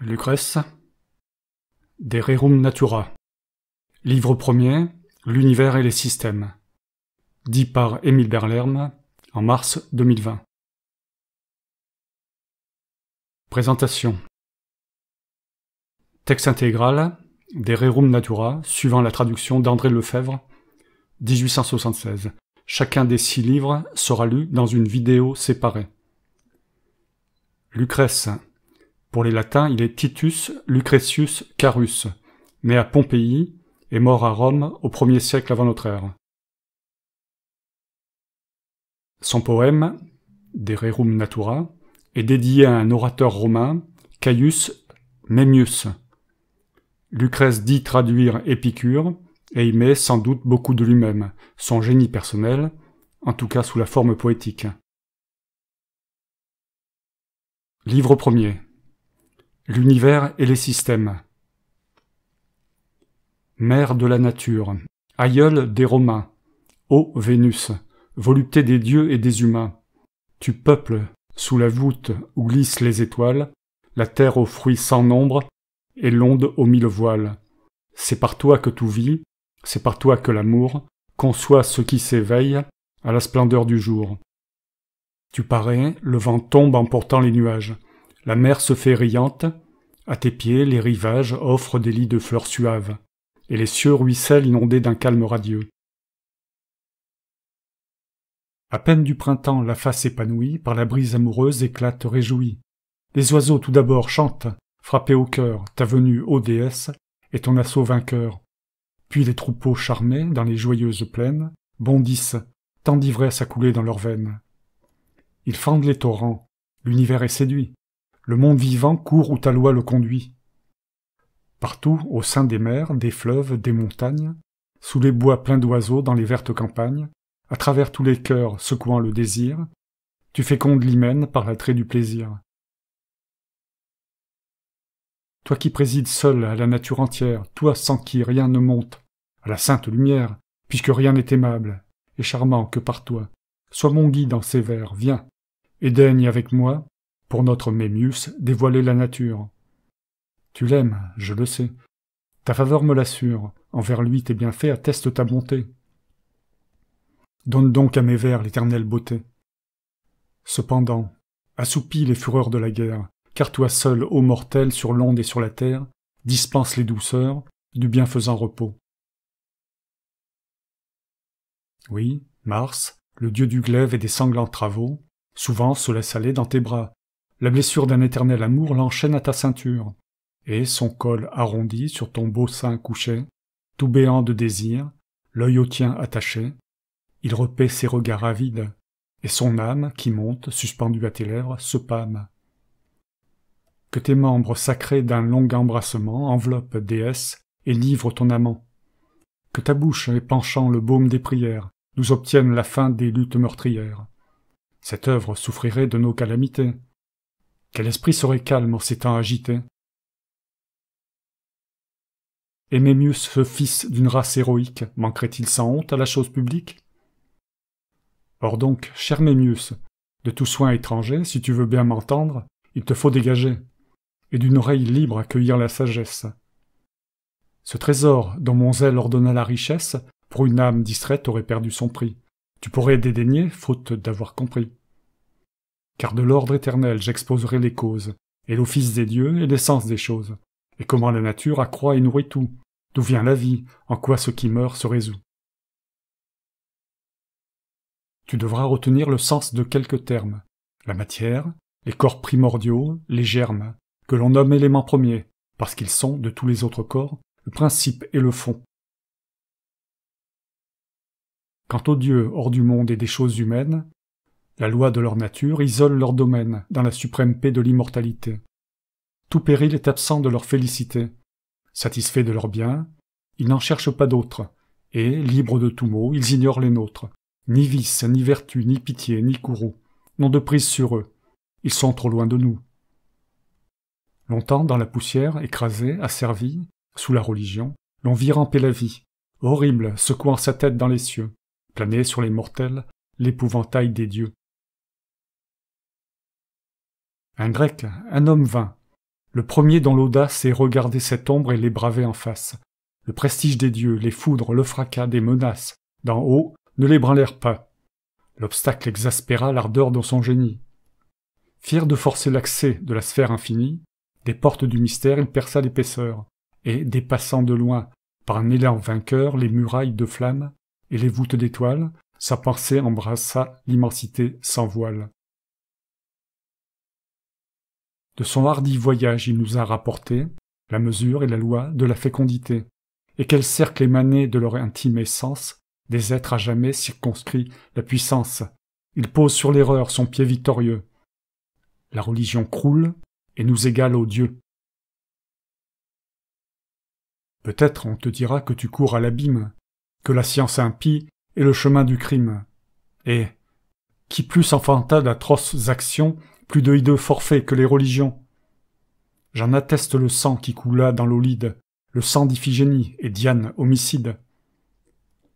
Lucrèce. De Rerum Natura. Livre premier, L'univers et les systèmes. Dit par Émile Berlerme en mars 2020. Présentation. Texte intégral des Rerum Natura, suivant la traduction d'André Lefebvre, 1876. Chacun des six livres sera lu dans une vidéo séparée. Lucrèce, pour les latins, il est Titus Lucretius Carus, né à Pompéi et mort à Rome au 1er siècle avant notre ère. Son poème, Dererum Natura, est dédié à un orateur romain, Caius Memmius. Lucrèce dit traduire Épicure, et y met sans doute beaucoup de lui-même, son génie personnel, en tout cas sous la forme poétique. Livre premier l'univers et les systèmes. Mère de la nature, aïeule des Romains, ô Vénus, volupté des dieux et des humains, tu peuples, sous la voûte où glissent les étoiles, la terre aux fruits sans nombre et l'onde aux mille voiles. C'est par toi que tout vit, c'est par toi que l'amour conçoit ce qui s'éveille à la splendeur du jour. Tu parais, le vent tombe en portant les nuages. La mer se fait riante, à tes pieds les rivages offrent des lits de fleurs suaves, et les cieux ruissellent inondés d'un calme radieux. À peine du printemps la face épanouie par la brise amoureuse éclate réjouie. Les oiseaux tout d'abord chantent, frappés au cœur, ta venue, ô déesse, et ton assaut vainqueur. Puis les troupeaux charmés, dans les joyeuses plaines, bondissent, tant d'ivresse à couler dans leurs veines. Ils fendent les torrents, l'univers est séduit le monde vivant court où ta loi le conduit. Partout, au sein des mers, des fleuves, des montagnes, sous les bois pleins d'oiseaux dans les vertes campagnes, à travers tous les cœurs secouant le désir, tu fécondes l'hymen par l'attrait du plaisir. Toi qui présides seul à la nature entière, toi sans qui rien ne monte, à la sainte lumière, puisque rien n'est aimable et charmant que par toi, sois mon guide en ces vers, viens, et daigne avec moi pour notre Mémius, dévoiler la nature. Tu l'aimes, je le sais. Ta faveur me l'assure, envers lui tes bienfaits attestent ta bonté. Donne donc à mes vers l'éternelle beauté. Cependant, assoupis les fureurs de la guerre, car toi seul, ô mortel, sur l'onde et sur la terre, dispense les douceurs du bienfaisant repos. Oui, Mars, le dieu du glaive et des sanglants travaux, souvent se laisse aller dans tes bras, la blessure d'un éternel amour l'enchaîne à ta ceinture, et son col arrondi sur ton beau sein couché, tout béant de désir, l'œil au tien attaché, il repaît ses regards avides, et son âme, qui monte, suspendue à tes lèvres, se pâme. Que tes membres sacrés d'un long embrassement enveloppent, déesse, et livrent ton amant. Que ta bouche, épanchant le baume des prières, nous obtienne la fin des luttes meurtrières. Cette œuvre souffrirait de nos calamités, quel esprit serait calme en ces temps agités Mémius, ce fils d'une race héroïque, manquerait-il sans honte à la chose publique Or donc, cher Mémius, de tout soin étranger, si tu veux bien m'entendre, il te faut dégager, et d'une oreille libre accueillir la sagesse. Ce trésor, dont mon zèle ordonna la richesse, pour une âme distraite aurait perdu son prix. Tu pourrais dédaigner, faute d'avoir compris. Car de l'ordre éternel j'exposerai les causes, et l'office des dieux et l'essence des choses, et comment la nature accroît et nourrit tout, d'où vient la vie, en quoi ce qui meurt se résout. Tu devras retenir le sens de quelques termes la matière, les corps primordiaux, les germes, que l'on nomme éléments premiers, parce qu'ils sont, de tous les autres corps, le principe et le fond. Quant aux dieux hors du monde et des choses humaines, la loi de leur nature isole leur domaine dans la suprême paix de l'immortalité. Tout péril est absent de leur félicité. Satisfaits de leur bien, ils n'en cherchent pas d'autres, et, libres de tout mot, ils ignorent les nôtres. Ni vice, ni vertu, ni pitié, ni courroux, n'ont de prise sur eux. Ils sont trop loin de nous. Longtemps, dans la poussière, écrasés, asservie, sous la religion, l'on vit ramper la vie, horrible, secouant sa tête dans les cieux, planer sur les mortels, l'épouvantail des dieux. Un grec, un homme vint. Le premier dont l'audace est regarder cette ombre et les braver en face. Le prestige des dieux, les foudres, le fracas des menaces, d'en haut, ne l'ébranlèrent pas. L'obstacle exaspéra l'ardeur de son génie. Fier de forcer l'accès de la sphère infinie, des portes du mystère il perça l'épaisseur, et, dépassant de loin, par un élan vainqueur, les murailles de flammes et les voûtes d'étoiles, sa pensée embrassa l'immensité sans voile. De son hardi voyage, il nous a rapporté la mesure et la loi de la fécondité. Et quel cercle émanait de leur intime essence des êtres à jamais circonscrits la puissance. Il pose sur l'erreur son pied victorieux. La religion croule et nous égale aux dieux. Peut-être on te dira que tu cours à l'abîme, que la science impie est le chemin du crime. Et qui plus enfanta d'atroces actions plus de hideux forfaits que les religions. J'en atteste le sang qui coula dans l'olide, le sang d'Iphigénie et Diane homicide.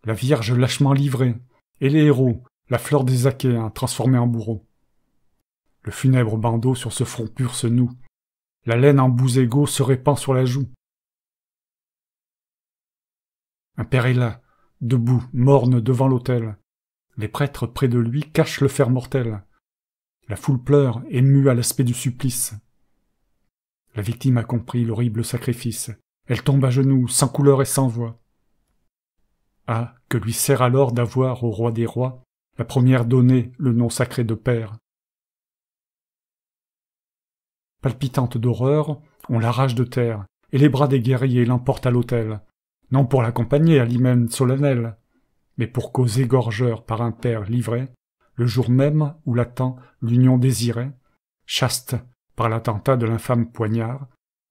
La Vierge lâchement livrée, et les héros, la fleur des Achéens transformée en bourreaux. Le funèbre bandeau sur ce front pur se noue, la laine en bous égaux se répand sur la joue. Un père est là, debout, morne devant l'autel. Les prêtres près de lui cachent le fer mortel. La foule pleure, émue à l'aspect du supplice. La victime a compris l'horrible sacrifice. Elle tombe à genoux, sans couleur et sans voix. Ah, que lui sert alors d'avoir au roi des rois, la première donnée, le nom sacré de père. Palpitante d'horreur, on l'arrache de terre, et les bras des guerriers l'emportent à l'autel, non pour l'accompagner à l'hymen solennel, mais pour qu'aux égorgeurs par un père livré le jour même où l'attend l'union désirée, chaste par l'attentat de l'infâme poignard,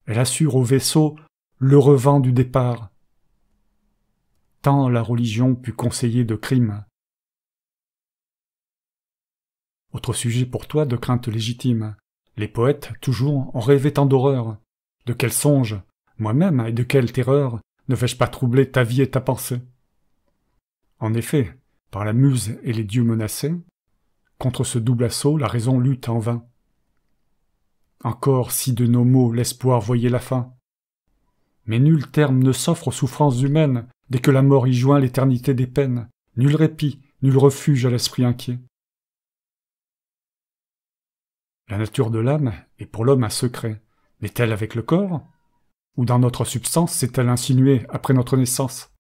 elle assure au vaisseau le revent du départ. Tant la religion put conseiller de crime. Autre sujet pour toi de crainte légitime. Les poètes, toujours, en rêvaient tant d'horreur. De quel songe, moi-même, et de quelle terreur, ne fais-je pas troubler ta vie et ta pensée En effet, par la muse et les dieux menacés, Contre ce double assaut, la raison lutte en vain. Encore si de nos maux l'espoir voyait la fin. Mais nul terme ne s'offre aux souffrances humaines, dès que la mort y joint l'éternité des peines, nul répit, nul refuge à l'esprit inquiet. La nature de l'âme est pour l'homme un secret. N'est-elle avec le corps Ou dans notre substance s'est-elle insinuée après notre naissance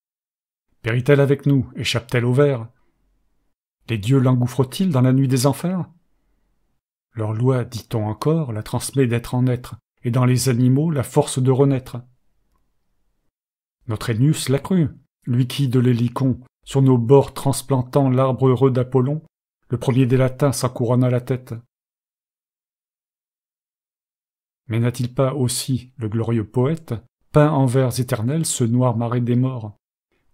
Périt-elle avec nous Échappe-t-elle au verre les dieux l'engouffrent-ils dans la nuit des enfers Leur loi, dit-on encore, la transmet d'être en être, et dans les animaux la force de renaître. Notre Ennius l'a cru, lui qui, de l'hélicon, sur nos bords transplantant l'arbre heureux d'Apollon, le premier des latins couronna la tête. Mais n'a-t-il pas aussi, le glorieux poète, peint en vers éternels ce noir marais des morts,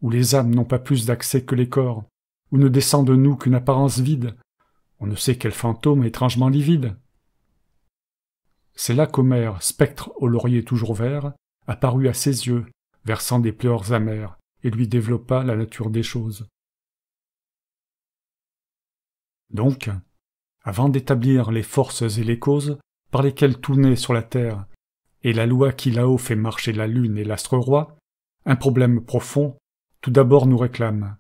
où les âmes n'ont pas plus d'accès que les corps, où ne descend de nous qu'une apparence vide, on ne sait quel fantôme étrangement livide. C'est là qu'Homère, spectre au laurier toujours vert, apparut à ses yeux, versant des pleurs amères, et lui développa la nature des choses. Donc, avant d'établir les forces et les causes par lesquelles tout naît sur la terre, et la loi qui là-haut fait marcher la lune et l'astre roi, un problème profond tout d'abord nous réclame.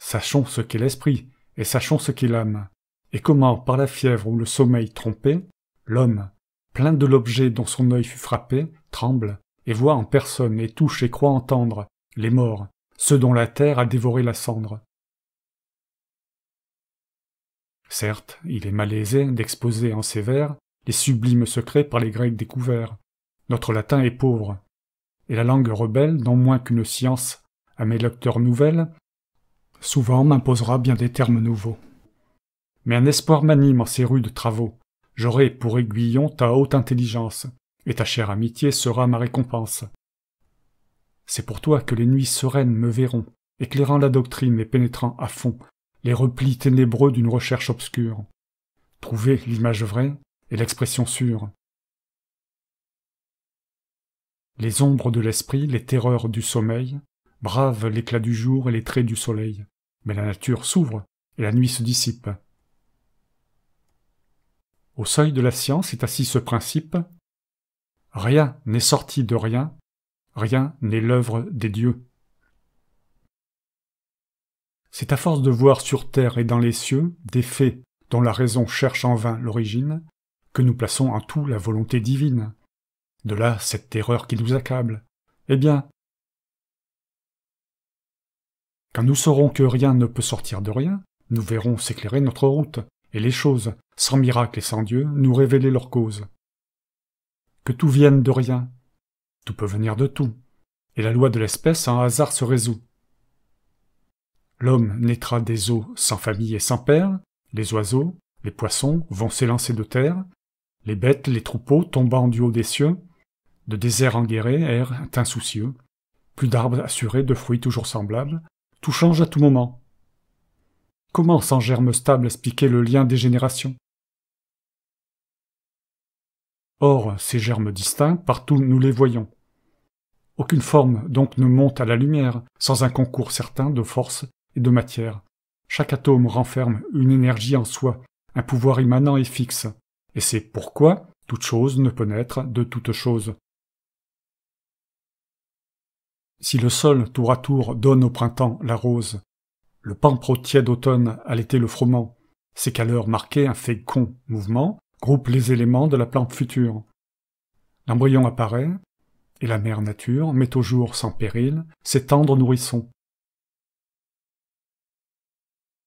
Sachons ce qu'est l'esprit, et sachons ce qu'est l'âme, et comment, par la fièvre ou le sommeil trompé, l'homme, plein de l'objet dont son œil fut frappé, tremble, et voit en personne, et touche et croit entendre, les morts, ceux dont la terre a dévoré la cendre. Certes, il est malaisé d'exposer en ces vers les sublimes secrets par les Grecs découverts. Notre latin est pauvre, et la langue rebelle, non moins qu'une science à mes lecteurs nouvelles, souvent m'imposera bien des termes nouveaux. Mais un espoir m'anime en ces rudes travaux. J'aurai pour aiguillon ta haute intelligence, et ta chère amitié sera ma récompense. C'est pour toi que les nuits sereines me verront, éclairant la doctrine et pénétrant à fond les replis ténébreux d'une recherche obscure. Trouver l'image vraie et l'expression sûre. Les ombres de l'esprit, les terreurs du sommeil, brave l'éclat du jour et les traits du soleil. Mais la nature s'ouvre et la nuit se dissipe. Au seuil de la science est assis ce principe Rien n'est sorti de rien, rien n'est l'œuvre des dieux. C'est à force de voir sur terre et dans les cieux des faits dont la raison cherche en vain l'origine que nous plaçons en tout la volonté divine. De là cette terreur qui nous accable. Eh bien, quand nous saurons que rien ne peut sortir de rien, nous verrons s'éclairer notre route, et les choses, sans miracle et sans Dieu, nous révéler leur cause. Que tout vienne de rien, tout peut venir de tout, et la loi de l'espèce en hasard se résout. L'homme naîtra des eaux sans famille et sans père, les oiseaux, les poissons vont s'élancer de terre, les bêtes, les troupeaux tombant du haut des cieux, de déserts enguerrés air insoucieux, plus d'arbres assurés de fruits toujours semblables, tout change à tout moment. Comment sans germe stable expliquer le lien des générations Or, ces germes distincts, partout nous les voyons. Aucune forme donc ne monte à la lumière sans un concours certain de force et de matière. Chaque atome renferme une énergie en soi, un pouvoir immanent et fixe, et c'est pourquoi toute chose ne peut naître de toute chose, si le sol, tour à tour, donne au printemps la rose, le pampre tiède automne, à le froment, c'est qu'à l'heure marquée, un fécond mouvement groupe les éléments de la plante future. L'embryon apparaît, et la mère nature met au jour sans péril ses tendres nourrissons.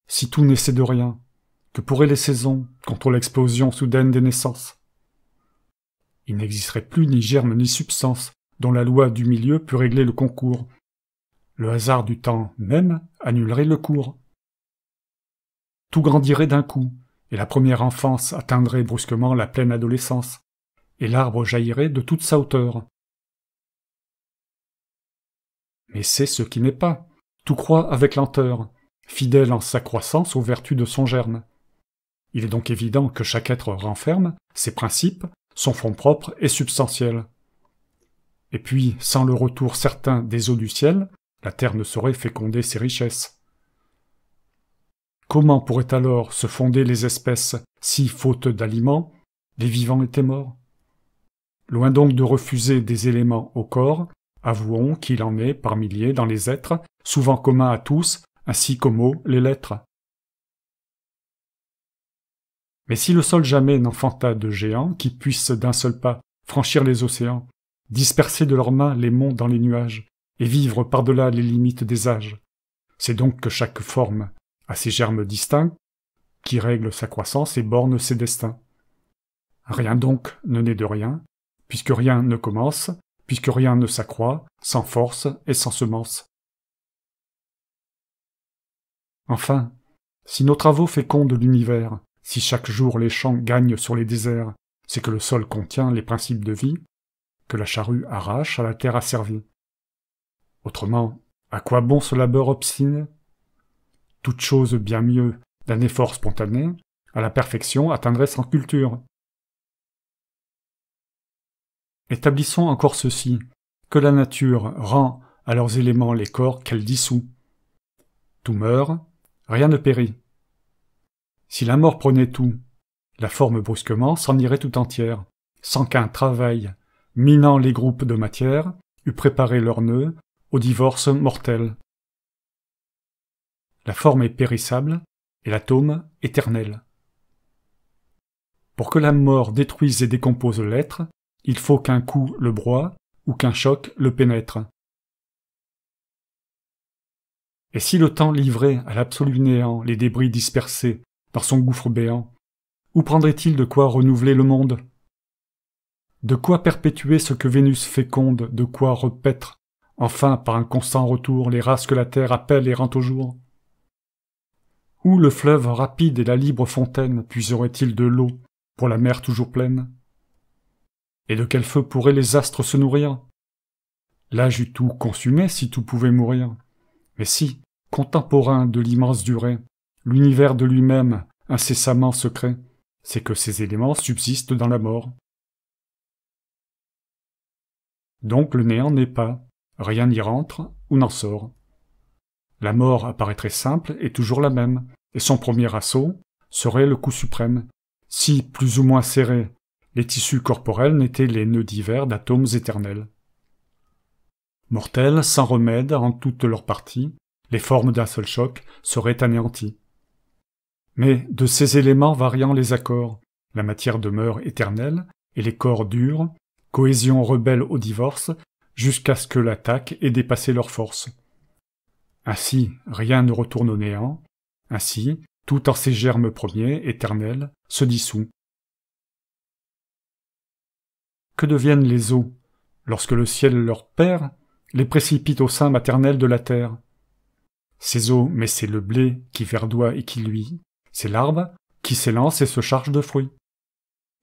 Si tout naissait de rien, que pourraient les saisons contre l'explosion soudaine des naissances Il n'existerait plus ni germe ni substance dont la loi du milieu peut régler le concours. Le hasard du temps même annulerait le cours. Tout grandirait d'un coup, et la première enfance atteindrait brusquement la pleine adolescence, et l'arbre jaillirait de toute sa hauteur. Mais c'est ce qui n'est pas. Tout croît avec lenteur, fidèle en sa croissance aux vertus de son germe. Il est donc évident que chaque être renferme ses principes, son fond propre et substantiel. Et puis, sans le retour certain des eaux du ciel, la terre ne saurait féconder ses richesses. Comment pourraient alors se fonder les espèces si, faute d'aliments, les vivants étaient morts Loin donc de refuser des éléments au corps, avouons qu'il en est par milliers dans les êtres, souvent communs à tous, ainsi qu'aux mots, les lettres. Mais si le sol jamais n'enfanta de géants qui puissent d'un seul pas franchir les océans, disperser de leurs mains les monts dans les nuages, et vivre par-delà les limites des âges. C'est donc que chaque forme a ses germes distincts, qui règlent sa croissance et borne ses destins. Rien donc ne naît de rien, puisque rien ne commence, puisque rien ne s'accroît, sans force et sans semence. Enfin, si nos travaux fécondent l'univers, si chaque jour les champs gagnent sur les déserts, c'est que le sol contient les principes de vie, que la charrue arrache à la terre asservie. Autrement, à quoi bon ce labeur obstiné Toute chose bien mieux d'un effort spontané à la perfection atteindrait sans culture. Établissons encore ceci, que la nature rend à leurs éléments les corps qu'elle dissout. Tout meurt, rien ne périt. Si la mort prenait tout, la forme brusquement s'en irait tout entière, sans qu'un travail, minant les groupes de matière, eût préparé leurs nœuds au divorce mortel. La forme est périssable et l'atome éternel. Pour que la mort détruise et décompose l'être, il faut qu'un coup le broie ou qu'un choc le pénètre. Et si le temps livrait à l'absolu néant les débris dispersés dans son gouffre béant, où prendrait-il de quoi renouveler le monde de quoi perpétuer ce que Vénus féconde, de quoi repaître, enfin par un constant retour, les races que la terre appelle et rend au jour Où le fleuve rapide et la libre fontaine puiseraient il de l'eau, pour la mer toujours pleine Et de quel feu pourraient les astres se nourrir Là j'eus tout consumé si tout pouvait mourir. Mais si, contemporain de l'immense durée, l'univers de lui-même incessamment secret, c'est que ces éléments subsistent dans la mort. Donc le néant n'est pas. Rien n'y rentre ou n'en sort. La mort apparaîtrait simple et toujours la même, et son premier assaut serait le coup suprême, si, plus ou moins serré, les tissus corporels n'étaient les nœuds divers d'atomes éternels. Mortels, sans remède, en toutes leurs parties, les formes d'un seul choc seraient anéanties. Mais de ces éléments variant les accords, la matière demeure éternelle, et les corps durs, cohésion rebelle au divorce, jusqu'à ce que l'attaque ait dépassé leur force. Ainsi, rien ne retourne au néant, ainsi, tout en ses germes premiers, éternels, se dissout. Que deviennent les eaux lorsque le ciel leur perd, les précipite au sein maternel de la terre Ces eaux, mais c'est le blé qui verdoie et qui luit, c'est l'arbre qui s'élance et se charge de fruits.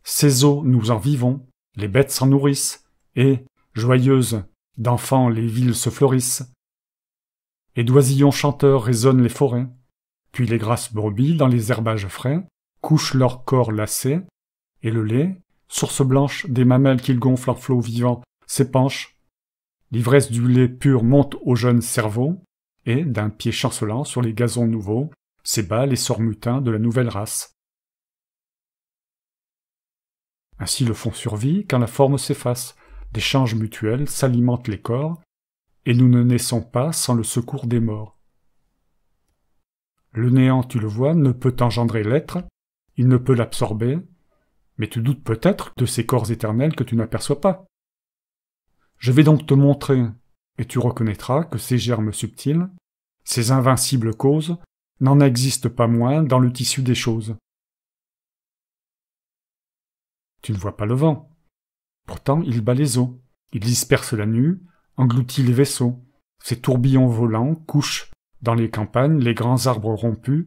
Ces eaux, nous en vivons, les bêtes s'en nourrissent, et, joyeuses, d'enfants les villes se fleurissent. Et d'oisillons chanteurs résonnent les forêts, puis les grasses brebis, dans les herbages frais, couchent leurs corps lassés, et le lait, source blanche des mamelles qu'ils gonflent en flots vivants, s'épanche. L'ivresse du lait pur monte au jeune cerveau, et, d'un pied chancelant sur les gazons nouveaux, s'ébat sorts mutins de la nouvelle race. Ainsi le fond survit quand la forme s'efface, des changes mutuels s'alimentent les corps, et nous ne naissons pas sans le secours des morts. Le néant, tu le vois, ne peut engendrer l'être, il ne peut l'absorber, mais tu doutes peut-être de ces corps éternels que tu n'aperçois pas. Je vais donc te montrer, et tu reconnaîtras que ces germes subtils, ces invincibles causes, n'en existent pas moins dans le tissu des choses. Tu ne vois pas le vent. Pourtant, il bat les eaux. Il disperse la nue, engloutit les vaisseaux. Ses tourbillons volants couchent dans les campagnes les grands arbres rompus,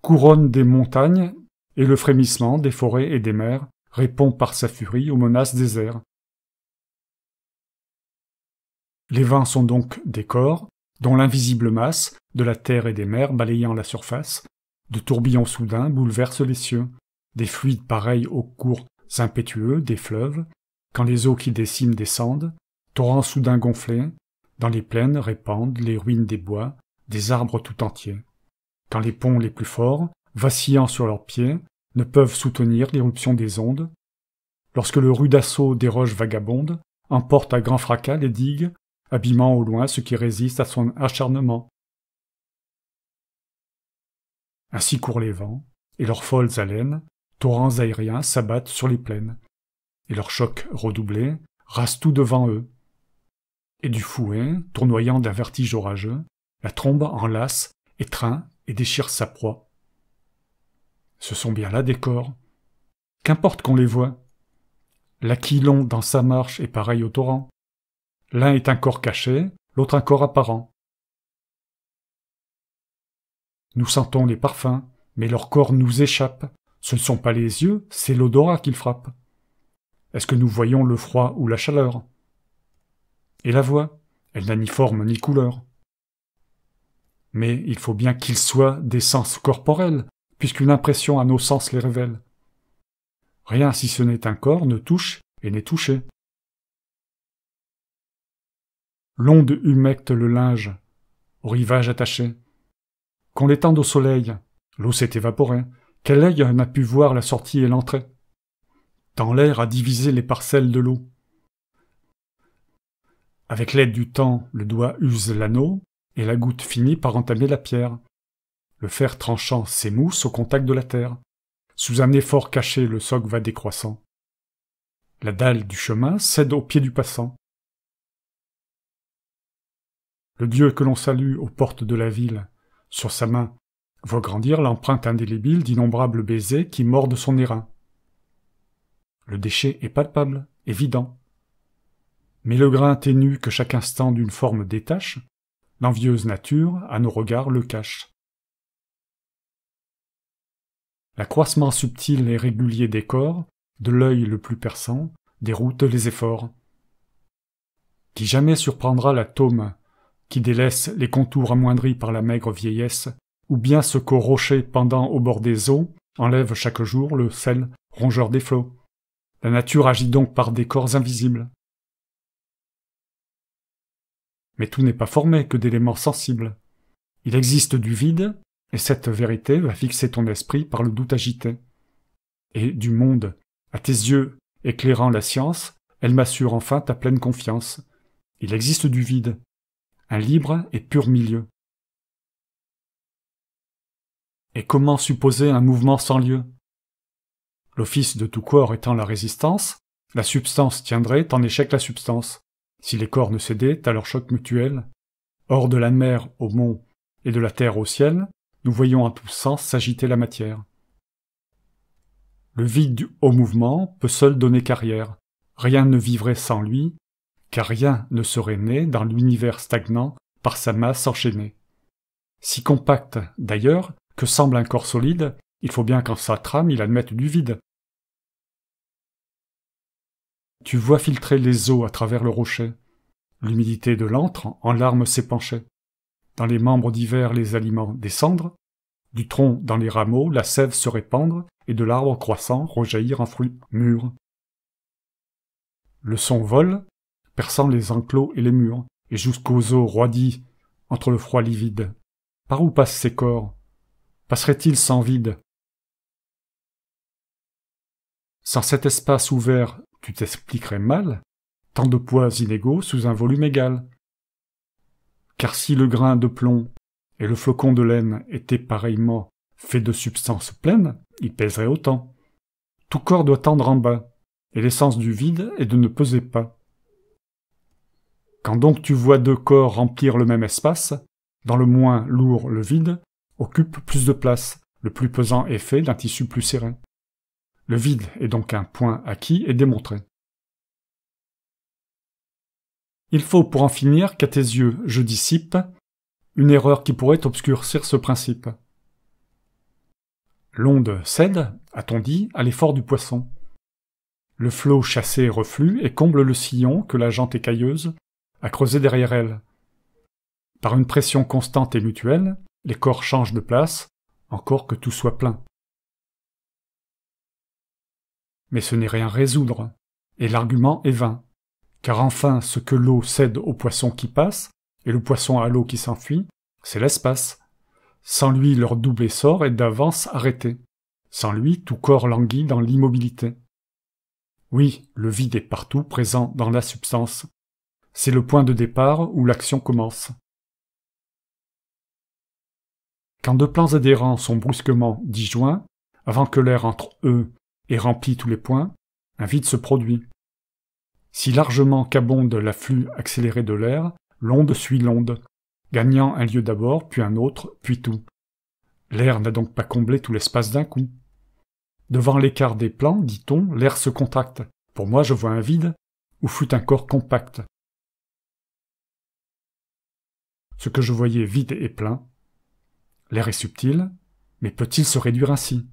couronnent des montagnes, et le frémissement des forêts et des mers répond par sa furie aux menaces des airs. Les vents sont donc des corps, dont l'invisible masse, de la terre et des mers balayant la surface, de tourbillons soudains bouleversent les cieux, des fluides pareils aux cours impétueux des fleuves, quand les eaux qui déciment descendent, torrents soudain gonflés, dans les plaines répandent les ruines des bois, des arbres tout entiers. Quand les ponts les plus forts, vacillant sur leurs pieds, ne peuvent soutenir l'éruption des ondes, lorsque le rude assaut des roches vagabondes emporte à grand fracas les digues, abîmant au loin ce qui résiste à son acharnement. Ainsi courent les vents, et leurs folles haleines, torrents aériens s'abattent sur les plaines, et leur choc redoublé rase tout devant eux. Et du fouet, tournoyant d'un vertige orageux, la trombe enlace, étreint et déchire sa proie. Ce sont bien là des corps. Qu'importe qu'on les voie. L'aquilon dans sa marche est pareil au torrent. L'un est un corps caché, l'autre un corps apparent. Nous sentons les parfums, mais leur corps nous échappe, ce ne sont pas les yeux, c'est l'odorat qu'ils frappent. Est-ce que nous voyons le froid ou la chaleur Et la voix Elle n'a ni forme ni couleur. Mais il faut bien qu'ils soient des sens corporels, puisqu'une impression à nos sens les révèle. Rien si ce n'est un corps ne touche et n'est touché. L'onde humecte le linge, au rivage attaché. Qu'on l'étende au soleil, l'eau s'est évaporée, quel œil n'a pu voir la sortie et l'entrée Tant l'air a divisé les parcelles de l'eau. Avec l'aide du temps, le doigt use l'anneau, et la goutte finit par entamer la pierre. Le fer tranchant s'émousse au contact de la terre. Sous un effort caché, le soc va décroissant. La dalle du chemin cède au pied du passant. Le dieu que l'on salue aux portes de la ville, sur sa main voit grandir l'empreinte indélébile d'innombrables baisers qui mordent son airain. Le déchet est palpable, évident. Mais le grain ténu que chaque instant d'une forme détache, l'envieuse nature à nos regards le cache. L'accroissement subtil et régulier des corps, de l'œil le plus perçant, déroute les efforts. Qui jamais surprendra la qui délaisse les contours amoindris par la maigre vieillesse ou bien ce qu'au rocher pendant au bord des eaux enlève chaque jour le sel rongeur des flots. La nature agit donc par des corps invisibles. Mais tout n'est pas formé que d'éléments sensibles. Il existe du vide, et cette vérité va fixer ton esprit par le doute agité. Et du monde, à tes yeux éclairant la science, elle m'assure enfin ta pleine confiance. Il existe du vide, un libre et pur milieu. Et comment supposer un mouvement sans lieu L'office de tout corps étant la résistance, la substance tiendrait en échec la substance, si les corps ne cédaient à leur choc mutuel. Hors de la mer au mont et de la terre au ciel, nous voyons en tous sens s'agiter la matière. Le vide au mouvement peut seul donner carrière. Rien ne vivrait sans lui, car rien ne serait né dans l'univers stagnant par sa masse enchaînée. Si compacte, d'ailleurs, que semble un corps solide, il faut bien qu'en sa trame il admette du vide. Tu vois filtrer les eaux à travers le rocher. L'humidité de l'antre en larmes s'épanchait. Dans les membres divers les aliments descendre, du tronc dans les rameaux la sève se répandre, et de l'arbre croissant rejaillir en fruits mûrs. Le son vole, perçant les enclos et les murs, et jusqu'aux eaux roidies, entre le froid livide. Par où passent ces corps passerait-il sans vide Sans cet espace ouvert, tu t'expliquerais mal tant de poids inégaux sous un volume égal. Car si le grain de plomb et le flocon de laine étaient pareillement faits de substances pleines, ils pèseraient autant. Tout corps doit tendre en bas, et l'essence du vide est de ne peser pas. Quand donc tu vois deux corps remplir le même espace, dans le moins lourd le vide, occupe plus de place, le plus pesant est fait d'un tissu plus serré. Le vide est donc un point acquis et démontré. Il faut pour en finir qu'à tes yeux je dissipe une erreur qui pourrait obscurcir ce principe. L'onde cède, a-t-on dit, à l'effort du poisson. Le flot chassé reflue et comble le sillon que la jante écailleuse a creusé derrière elle. Par une pression constante et mutuelle, les corps changent de place, encore que tout soit plein. Mais ce n'est rien résoudre, et l'argument est vain, car enfin ce que l'eau cède au poisson qui passe, et le poisson à l'eau qui s'enfuit, c'est l'espace. Sans lui leur double essor est d'avance arrêté. Sans lui tout corps languit dans l'immobilité. Oui, le vide est partout présent dans la substance. C'est le point de départ où l'action commence. Quand deux plans adhérents sont brusquement disjoints, avant que l'air entre eux ait rempli tous les points, un vide se produit. Si largement qu'abonde l'afflux accéléré de l'air, l'onde suit l'onde, gagnant un lieu d'abord, puis un autre, puis tout. L'air n'a donc pas comblé tout l'espace d'un coup. Devant l'écart des plans, dit-on, l'air se contracte. Pour moi, je vois un vide où fut un corps compact. Ce que je voyais vide et plein L'air est subtil, mais peut-il se réduire ainsi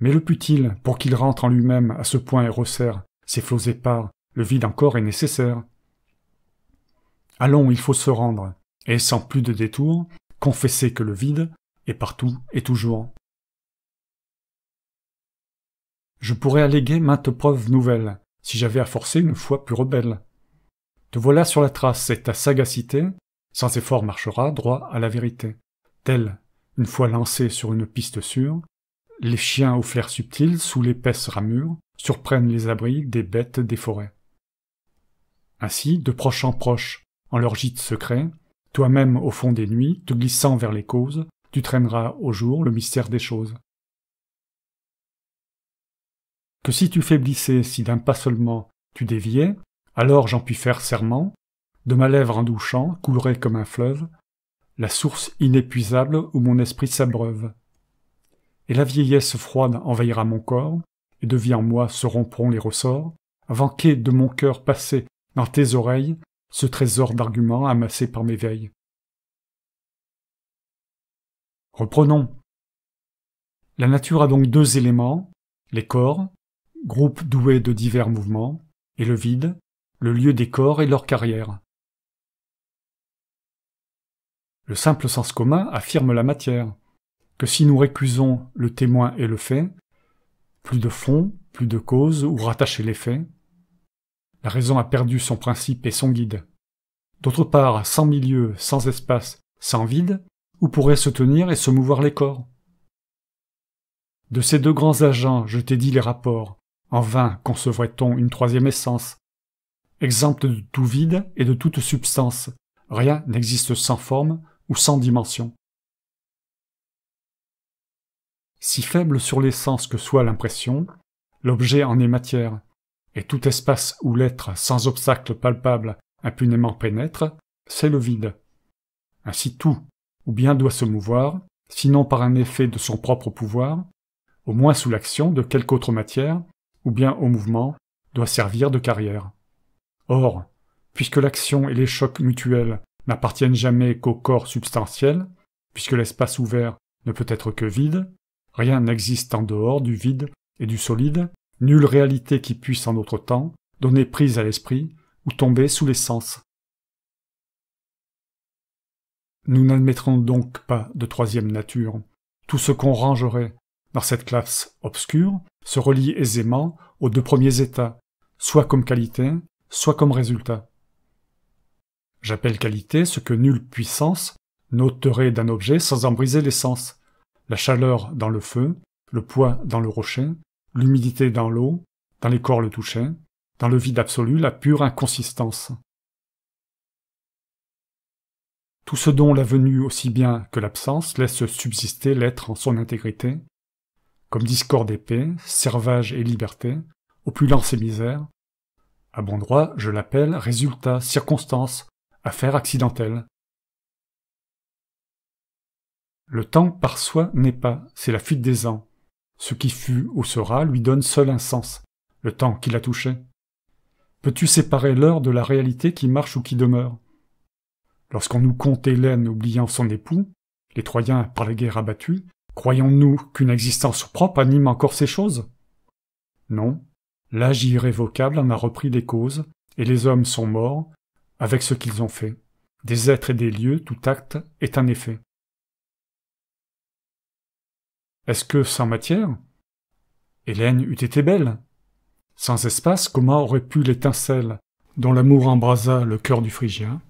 Mais le put il pour qu'il rentre en lui-même à ce point et resserre, ses flots épars, le vide encore est nécessaire. Allons, il faut se rendre, et sans plus de détour, confesser que le vide est partout et toujours. Je pourrais alléguer maintes preuves nouvelles, si j'avais à forcer une foi plus rebelle. Te voilà sur la trace, et ta sagacité, sans effort marchera droit à la vérité une fois lancés sur une piste sûre, les chiens aux flair subtil, sous l'épaisse ramure, surprennent les abris des bêtes des forêts. Ainsi, de proche en proche, en leur gîte secret, toi-même au fond des nuits, te glissant vers les causes, tu traîneras au jour le mystère des choses. Que si tu faiblissais, si d'un pas seulement tu déviais, alors j'en puis faire serment, de ma lèvre en douchant coulerait comme un fleuve la source inépuisable où mon esprit s'abreuve. Et la vieillesse froide envahira mon corps, et de en moi se rompront les ressorts, avant qu'ait de mon cœur passé dans tes oreilles ce trésor d'arguments amassé par mes veilles. Reprenons. La nature a donc deux éléments, les corps, groupes doués de divers mouvements, et le vide, le lieu des corps et leur carrière. Le simple sens commun affirme la matière, que si nous récusons le témoin et le fait, plus de fond, plus de cause ou rattacher les faits, la raison a perdu son principe et son guide. D'autre part, sans milieu, sans espace, sans vide, où pourraient se tenir et se mouvoir les corps De ces deux grands agents, je t'ai dit les rapports. En vain concevrait-on une troisième essence, exempte de tout vide et de toute substance. Rien n'existe sans forme, ou sans dimension. Si faible sur l'essence que soit l'impression, l'objet en est matière, et tout espace où l'être sans obstacle palpable impunément pénètre, c'est le vide. Ainsi tout, ou bien doit se mouvoir, sinon par un effet de son propre pouvoir, au moins sous l'action de quelque autre matière, ou bien au mouvement, doit servir de carrière. Or, puisque l'action et les chocs mutuels n'appartiennent jamais qu'au corps substantiel, puisque l'espace ouvert ne peut être que vide, rien n'existe en dehors du vide et du solide, nulle réalité qui puisse en notre temps donner prise à l'esprit ou tomber sous les sens. Nous n'admettrons donc pas de troisième nature. Tout ce qu'on rangerait dans cette classe obscure se relie aisément aux deux premiers états, soit comme qualité, soit comme résultat. J'appelle qualité ce que nulle puissance n'ôterait d'un objet sans en briser l'essence. La chaleur dans le feu, le poids dans le rocher, l'humidité dans l'eau, dans les corps le toucher, dans le vide absolu la pure inconsistance. Tout ce dont la venue aussi bien que l'absence laisse subsister l'être en son intégrité, comme discorde paix, servage et liberté, opulence et misère. À bon droit, je l'appelle résultat, circonstance, affaire accidentelle. Le temps par soi n'est pas, c'est la fuite des ans. Ce qui fut ou sera lui donne seul un sens, le temps qui l'a touché. Peux-tu séparer l'heure de la réalité qui marche ou qui demeure Lorsqu'on nous compte Hélène oubliant son époux, les Troyens par la guerre abattus, croyons-nous qu'une existence propre anime encore ces choses Non, l'âge irrévocable en a repris des causes, et les hommes sont morts, avec ce qu'ils ont fait. Des êtres et des lieux, tout acte est un effet. Est-ce que sans matière, Hélène eût été belle Sans espace, comment aurait pu l'étincelle, dont l'amour embrasa le cœur du Phrygien,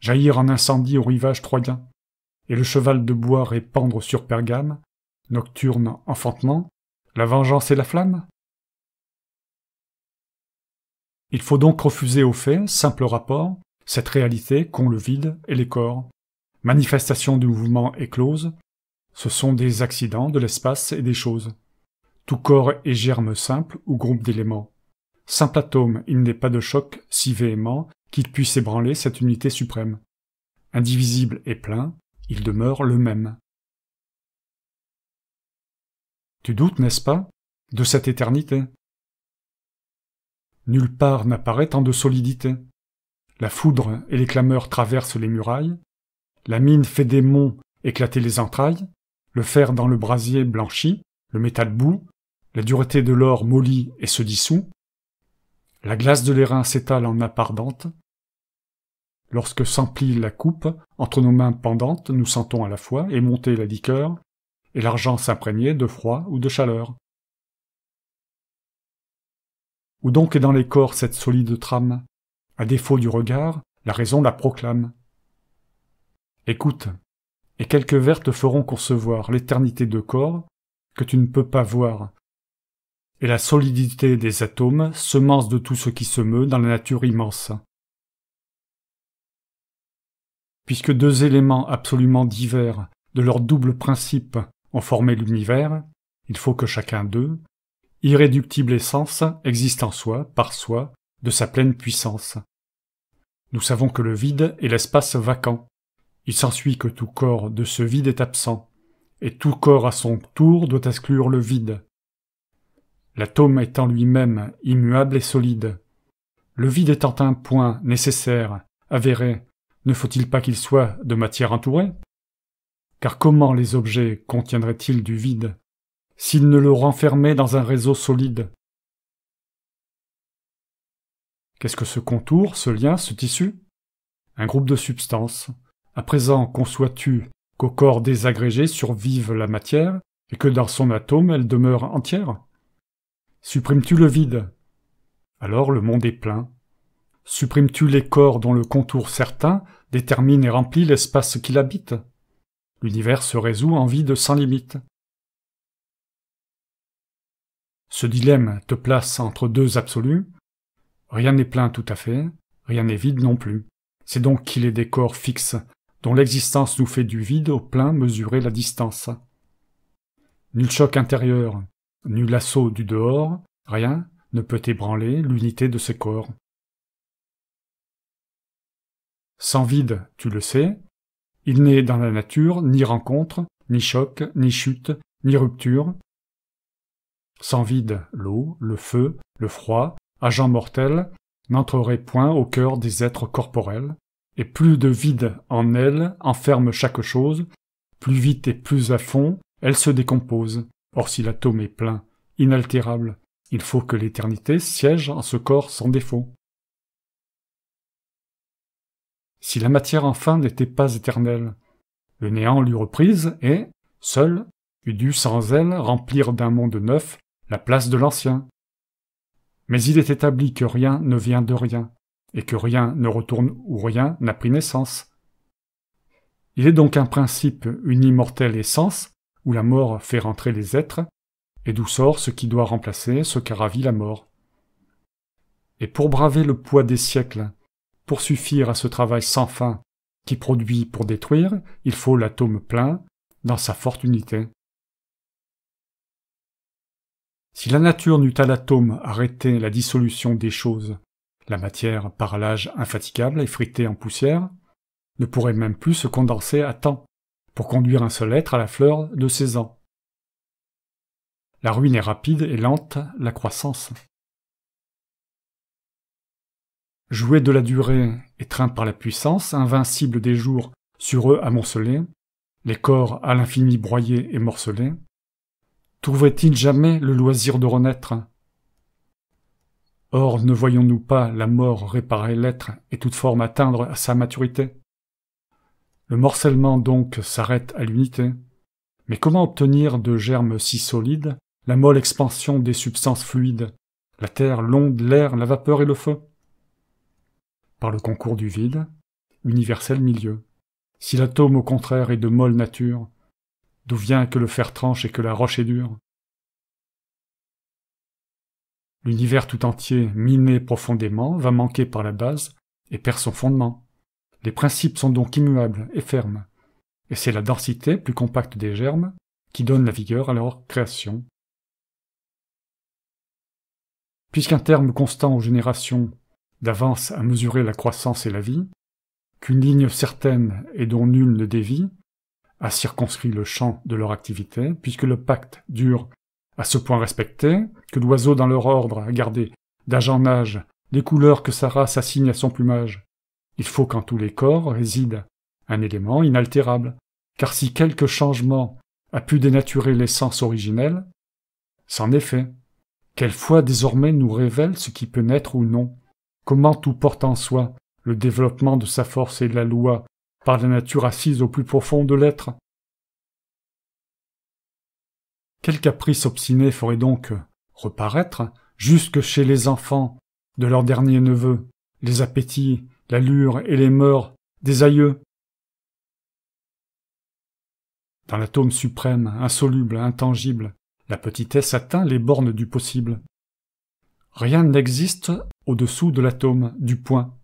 jaillir en incendie au rivage troyen, et le cheval de bois répandre sur Pergame, nocturne enfantement, la vengeance et la flamme il faut donc refuser au fait, simple rapport, cette réalité qu'ont le vide et les corps. Manifestation du mouvement éclose, ce sont des accidents de l'espace et des choses. Tout corps est germe simple ou groupe d'éléments. Simple atome, il n'est pas de choc si véhément qu'il puisse ébranler cette unité suprême. Indivisible et plein, il demeure le même. Tu doutes, n'est-ce pas, de cette éternité Nulle part n'apparaît tant de solidité. La foudre et les clameurs traversent les murailles. La mine fait des monts éclater les entrailles. Le fer dans le brasier blanchit. Le métal bout. La dureté de l'or mollit et se dissout. La glace de l'airain s'étale en appardante. Lorsque s'emplit la coupe, entre nos mains pendantes, nous sentons à la fois émonter la liqueur et l'argent s'imprégner de froid ou de chaleur. Où donc est dans les corps cette solide trame À défaut du regard, la raison la proclame. Écoute, et quelques vers te feront concevoir l'éternité de corps que tu ne peux pas voir, et la solidité des atomes, semence de tout ce qui se meut dans la nature immense. Puisque deux éléments absolument divers, de leur double principe, ont formé l'univers, il faut que chacun d'eux, irréductible essence existe en soi, par soi, de sa pleine puissance. Nous savons que le vide est l'espace vacant. Il s'ensuit que tout corps de ce vide est absent, et tout corps à son tour doit exclure le vide. L'atome étant lui-même immuable et solide. Le vide étant un point nécessaire, avéré, ne faut-il pas qu'il soit de matière entourée Car comment les objets contiendraient-ils du vide s'il ne le renfermait dans un réseau solide. Qu'est-ce que ce contour, ce lien, ce tissu Un groupe de substances. À présent, conçois-tu qu'au corps désagrégé survive la matière et que dans son atome elle demeure entière Supprimes-tu le vide Alors le monde est plein. Supprimes-tu les corps dont le contour certain détermine et remplit l'espace qu'il habite L'univers se résout en vide sans limite. Ce dilemme te place entre deux absolus. Rien n'est plein tout à fait, rien n'est vide non plus. C'est donc qu'il est des corps fixes, dont l'existence nous fait du vide au plein mesurer la distance. Nul choc intérieur, nul assaut du dehors, rien ne peut ébranler l'unité de ces corps. Sans vide, tu le sais, il n'est dans la nature ni rencontre, ni choc, ni chute, ni rupture, sans vide, l'eau, le feu, le froid, agent mortel, n'entrerait point au cœur des êtres corporels, et plus de vide en elle enferme chaque chose, plus vite et plus à fond elle se décompose. Or si l'atome est plein, inaltérable, il faut que l'éternité siège en ce corps sans défaut. Si la matière enfin n'était pas éternelle, le néant l'eût reprise et, seul, eût dû sans elle remplir d'un monde neuf la place de l'ancien. Mais il est établi que rien ne vient de rien, et que rien ne retourne où rien n'a pris naissance. Il est donc un principe, une immortelle essence, où la mort fait rentrer les êtres, et d'où sort ce qui doit remplacer ce qu'a ravit la mort. Et pour braver le poids des siècles, pour suffire à ce travail sans fin qui produit pour détruire, il faut l'atome plein dans sa forte unité. Si la nature n'eût à l'atome arrêté la dissolution des choses, la matière, par l'âge infatigable, effritée en poussière, ne pourrait même plus se condenser à temps, pour conduire un seul être à la fleur de ses ans. La ruine est rapide et lente la croissance. Jouer de la durée, étreint par la puissance, invincible des jours sur eux amoncelés, les corps à l'infini broyés et morcelés, trouvait-il jamais le loisir de renaître Or, ne voyons-nous pas la mort réparer l'être et toute forme atteindre à sa maturité Le morcellement donc s'arrête à l'unité. Mais comment obtenir de germes si solides la molle expansion des substances fluides, la terre, l'onde, l'air, la vapeur et le feu Par le concours du vide, universel milieu. Si l'atome au contraire est de molle nature, d'où vient que le fer tranche et que la roche est dure. L'univers tout entier, miné profondément, va manquer par la base et perd son fondement. Les principes sont donc immuables et fermes, et c'est la densité plus compacte des germes qui donne la vigueur à leur création. Puisqu'un terme constant aux générations d'avance à mesurer la croissance et la vie, qu'une ligne certaine et dont nul ne dévie a circonscrit le champ de leur activité, puisque le pacte dure à ce point respecté, que l'oiseau dans leur ordre a gardé d'âge en âge les couleurs que sa race assigne à son plumage. Il faut qu'en tous les corps réside un élément inaltérable, car si quelque changement a pu dénaturer l'essence originelle, c'en est fait. Quelle foi désormais nous révèle ce qui peut naître ou non Comment tout porte en soi le développement de sa force et de la loi par la nature assise au plus profond de l'être. Quel caprice obstiné ferait donc reparaître, jusque chez les enfants, de leurs derniers neveux, les appétits, l'allure et les mœurs des aïeux Dans l'atome suprême, insoluble, intangible, la petitesse atteint les bornes du possible. Rien n'existe au-dessous de l'atome, du point,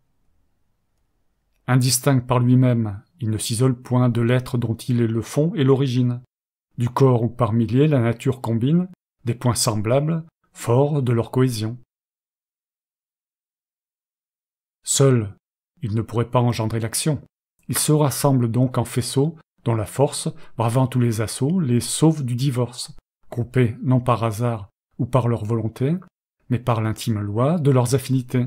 Indistinct par lui-même, il ne s'isole point de l'être dont il est le fond et l'origine. Du corps ou par milliers, la nature combine des points semblables, forts de leur cohésion. Seul, il ne pourrait pas engendrer l'action. Ils se rassemble donc en faisceaux dont la force, bravant tous les assauts, les sauve du divorce, groupés non par hasard ou par leur volonté, mais par l'intime loi de leurs affinités.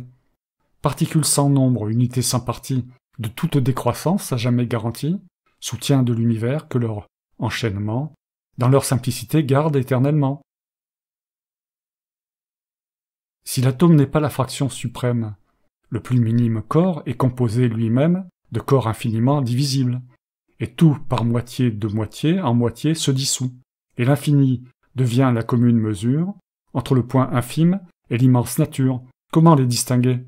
Particules sans nombre, unités sans partie, de toute décroissance à jamais garantie, soutien de l'univers que leur enchaînement, dans leur simplicité, garde éternellement. Si l'atome n'est pas la fraction suprême, le plus minime corps est composé lui-même de corps infiniment divisibles, et tout par moitié de moitié en moitié se dissout, et l'infini devient la commune mesure entre le point infime et l'immense nature. Comment les distinguer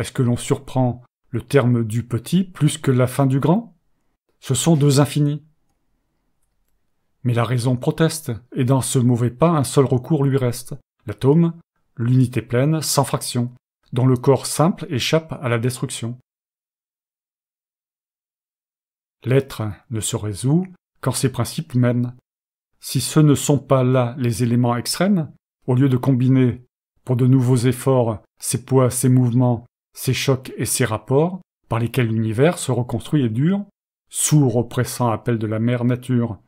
est-ce que l'on surprend le terme du petit plus que la fin du grand Ce sont deux infinis. Mais la raison proteste, et dans ce mauvais pas un seul recours lui reste, l'atome, l'unité pleine, sans fraction, dont le corps simple échappe à la destruction. L'être ne se résout qu'en ses principes mêmes. Si ce ne sont pas là les éléments extrêmes, au lieu de combiner, pour de nouveaux efforts, ses poids, ses mouvements, ces chocs et ces rapports, par lesquels l'univers se reconstruit et dure, sourd au pressant appel de la mère nature,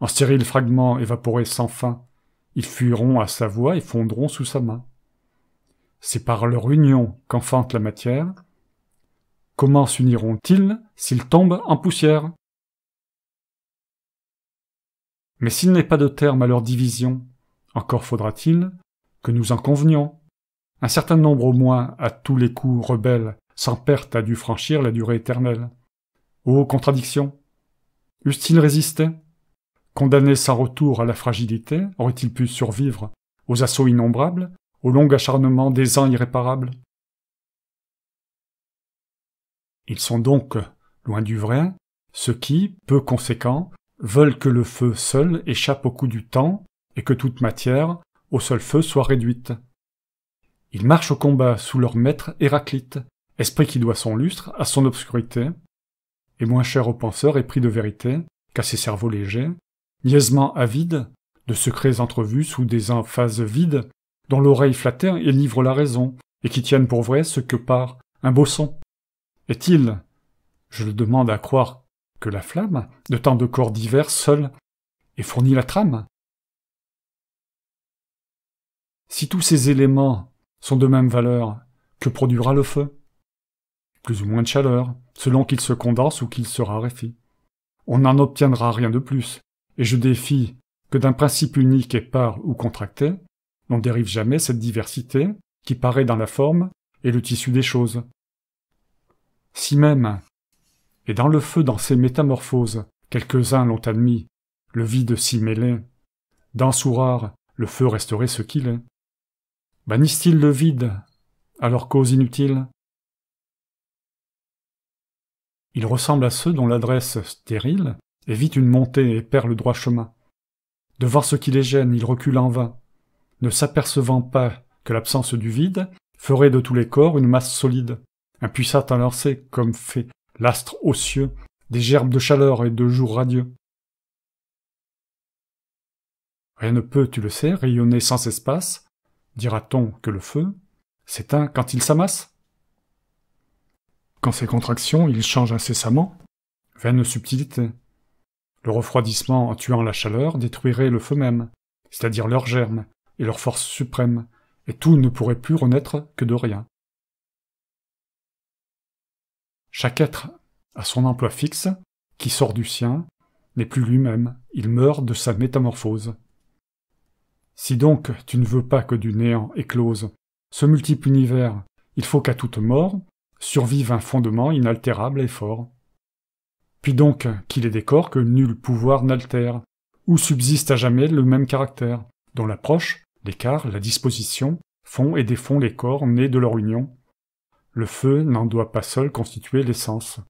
en stériles fragments évaporés sans fin, ils fuiront à sa voix et fondront sous sa main. C'est par leur union qu'enfante la matière. Comment s'uniront-ils s'ils tombent en poussière Mais s'il n'est pas de terme à leur division, encore faudra-t-il que nous en convenions. Un certain nombre au moins, à tous les coups rebelles, sans perte a dû franchir la durée éternelle. Ô oh, contradiction Eussent-ils résisté Condamnés sans retour à la fragilité, aurait ils pu survivre aux assauts innombrables, au long acharnement des ans irréparables Ils sont donc, loin du vrai, ceux qui, peu conséquents, veulent que le feu seul échappe au coup du temps et que toute matière, au seul feu, soit réduite, ils marchent au combat sous leur maître Héraclite, esprit qui doit son lustre à son obscurité, et moins cher aux penseurs pris de vérité qu'à ses cerveaux légers, niaisement avides de secrets entrevus sous des emphases vides, dont l'oreille et livre la raison, et qui tiennent pour vrai ce que part un beau son. Est-il, je le demande à croire, que la flamme, de tant de corps divers seul, ait fourni la trame Si tous ces éléments sont de même valeur. Que produira le feu Plus ou moins de chaleur, selon qu'il se condense ou qu'il se raréfie. On n'en obtiendra rien de plus, et je défie que d'un principe unique et par ou contracté, n'en dérive jamais cette diversité qui paraît dans la forme et le tissu des choses. Si même, et dans le feu dans ses métamorphoses, quelques-uns l'ont admis, le vide s'y mêlait, dans rare, le feu resterait ce qu'il est, Bannissent-ils le vide à leur cause inutile Ils ressemblent à ceux dont l'adresse stérile évite une montée et perd le droit chemin. Devant ce qui les gêne, ils reculent en vain, ne s'apercevant pas que l'absence du vide ferait de tous les corps une masse solide, impuissante à lancer, comme fait l'astre cieux des gerbes de chaleur et de jours radieux. Rien ne peut, tu le sais, rayonner sans espace, Dira-t-on que le feu s'éteint quand il s'amasse Quand ces contractions, il change incessamment Vaine subtilité. Le refroidissement en tuant la chaleur détruirait le feu même, c'est-à-dire leur germe et leur force suprême, et tout ne pourrait plus renaître que de rien. Chaque être a son emploi fixe, qui sort du sien, n'est plus lui-même, il meurt de sa métamorphose. Si donc tu ne veux pas que du néant éclose ce multiple univers, il faut qu'à toute mort survive un fondement inaltérable et fort. Puis donc qu'il est des corps que nul pouvoir n'altère, où subsiste à jamais le même caractère, dont l'approche, l'écart, la disposition font et défont les corps nés de leur union. Le feu n'en doit pas seul constituer l'essence.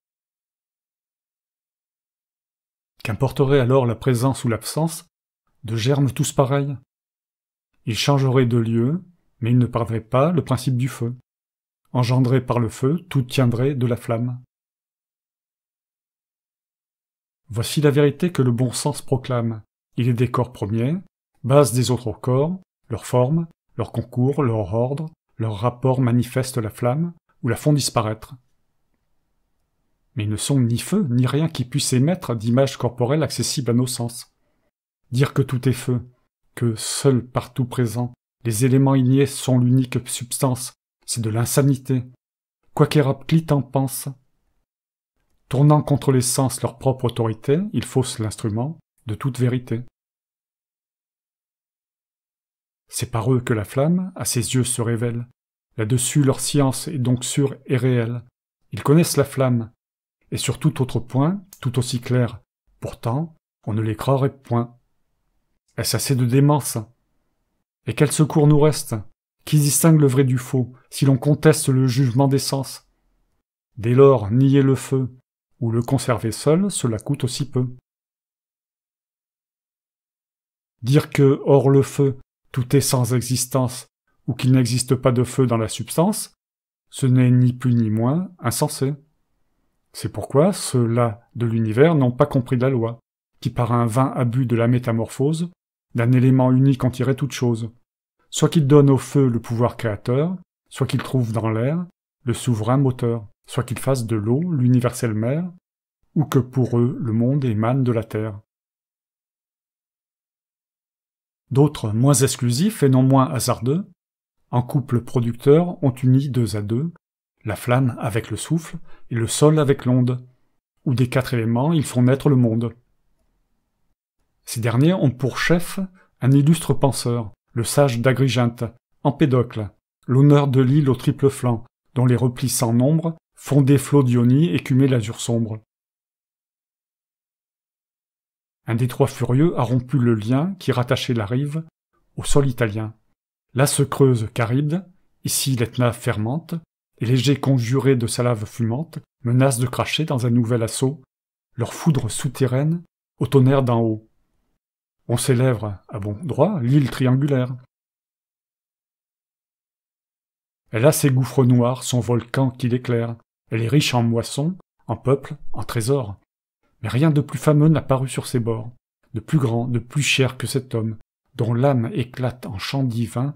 Qu'importerait alors la présence ou l'absence de germes tous pareils il changerait de lieu, mais il ne perdrait pas le principe du feu. Engendré par le feu, tout tiendrait de la flamme. Voici la vérité que le bon sens proclame. Il est des corps premiers, base des autres corps, leur forme, leur concours, leur ordre, leur rapport manifestent la flamme, ou la font disparaître. Mais ils ne sont ni feu, ni rien qui puisse émettre d'image corporelles accessible à nos sens. Dire que tout est feu, que, seul partout présent, les éléments ignés sont l'unique substance, c'est de l'insanité. Quoi qu'Héraclite en pense. Tournant contre les sens leur propre autorité, ils faussent l'instrument de toute vérité. C'est par eux que la flamme, à ses yeux, se révèle. Là-dessus, leur science est donc sûre et réelle. Ils connaissent la flamme, et sur tout autre point, tout aussi clair. Pourtant, on ne les croirait point. Eh, Est-ce assez de démence Et quel secours nous reste Qui distingue le vrai du faux, si l'on conteste le jugement des sens Dès lors, nier le feu, ou le conserver seul, cela coûte aussi peu. Dire que, hors le feu, tout est sans existence, ou qu'il n'existe pas de feu dans la substance, ce n'est ni plus ni moins insensé. C'est pourquoi ceux-là de l'univers n'ont pas compris la loi, qui par un vain abus de la métamorphose d'un élément unique en tirer toute chose, soit qu'il donne au feu le pouvoir créateur, soit qu'il trouve dans l'air le souverain moteur, soit qu'il fasse de l'eau l'universelle mer, ou que pour eux le monde émane de la terre. D'autres, moins exclusifs et non moins hasardeux, en couple producteur ont uni deux à deux, la flamme avec le souffle et le sol avec l'onde, où des quatre éléments ils font naître le monde. Ces derniers ont pour chef un illustre penseur, le sage d'Agrigente, Empédocle, l'honneur de l'île au triple flanc, dont les replis sans nombre font des flots d'Ionie écumer l'azur sombre. Un détroit furieux a rompu le lien qui rattachait la rive au sol italien. Là se creuse Caribde, ici l'Etna fermente, et les conjuré conjurés de sa lave fumante menacent de cracher dans un nouvel assaut leur foudre souterraine au tonnerre d'en haut. On célèbre, à bon droit, l'île triangulaire. Elle a ses gouffres noirs, son volcan qui l'éclaire. Elle est riche en moissons, en peuples, en trésors. Mais rien de plus fameux n'a paru sur ses bords, de plus grand, de plus cher que cet homme, dont l'âme éclate en chant divin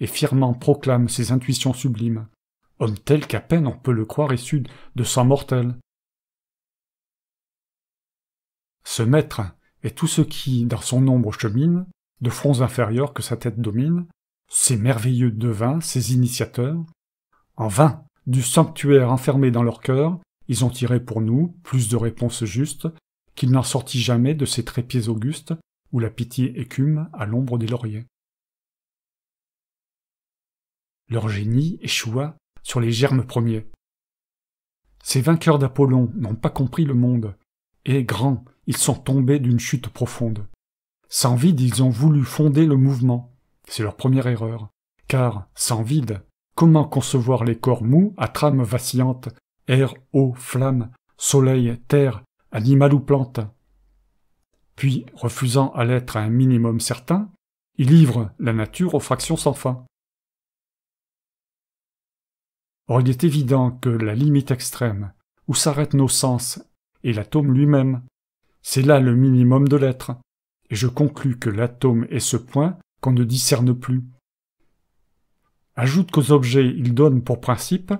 et fièrement proclame ses intuitions sublimes. Homme tel qu'à peine on peut le croire issu de sang mortel. Ce maître, et tout ce qui, dans son ombre chemine, de fronts inférieurs que sa tête domine, ces merveilleux devins, ces initiateurs, en vain, du sanctuaire enfermé dans leur cœur, ils ont tiré pour nous plus de réponses justes qu'il n'en sortit jamais de ces trépieds augustes où la pitié écume à l'ombre des lauriers. Leur génie échoua sur les germes premiers. Ces vainqueurs d'Apollon n'ont pas compris le monde, et grands, ils sont tombés d'une chute profonde. Sans vide, ils ont voulu fonder le mouvement. C'est leur première erreur. Car, sans vide, comment concevoir les corps mous à trame vacillante, air, eau, flamme, soleil, terre, animal ou plante Puis, refusant à l'être à un minimum certain, ils livrent la nature aux fractions sans fin. Or, il est évident que la limite extrême, où s'arrêtent nos sens et l'atome lui-même. C'est là le minimum de l'être, et je conclus que l'atome est ce point qu'on ne discerne plus. Ajoute qu'aux objets il donne pour principe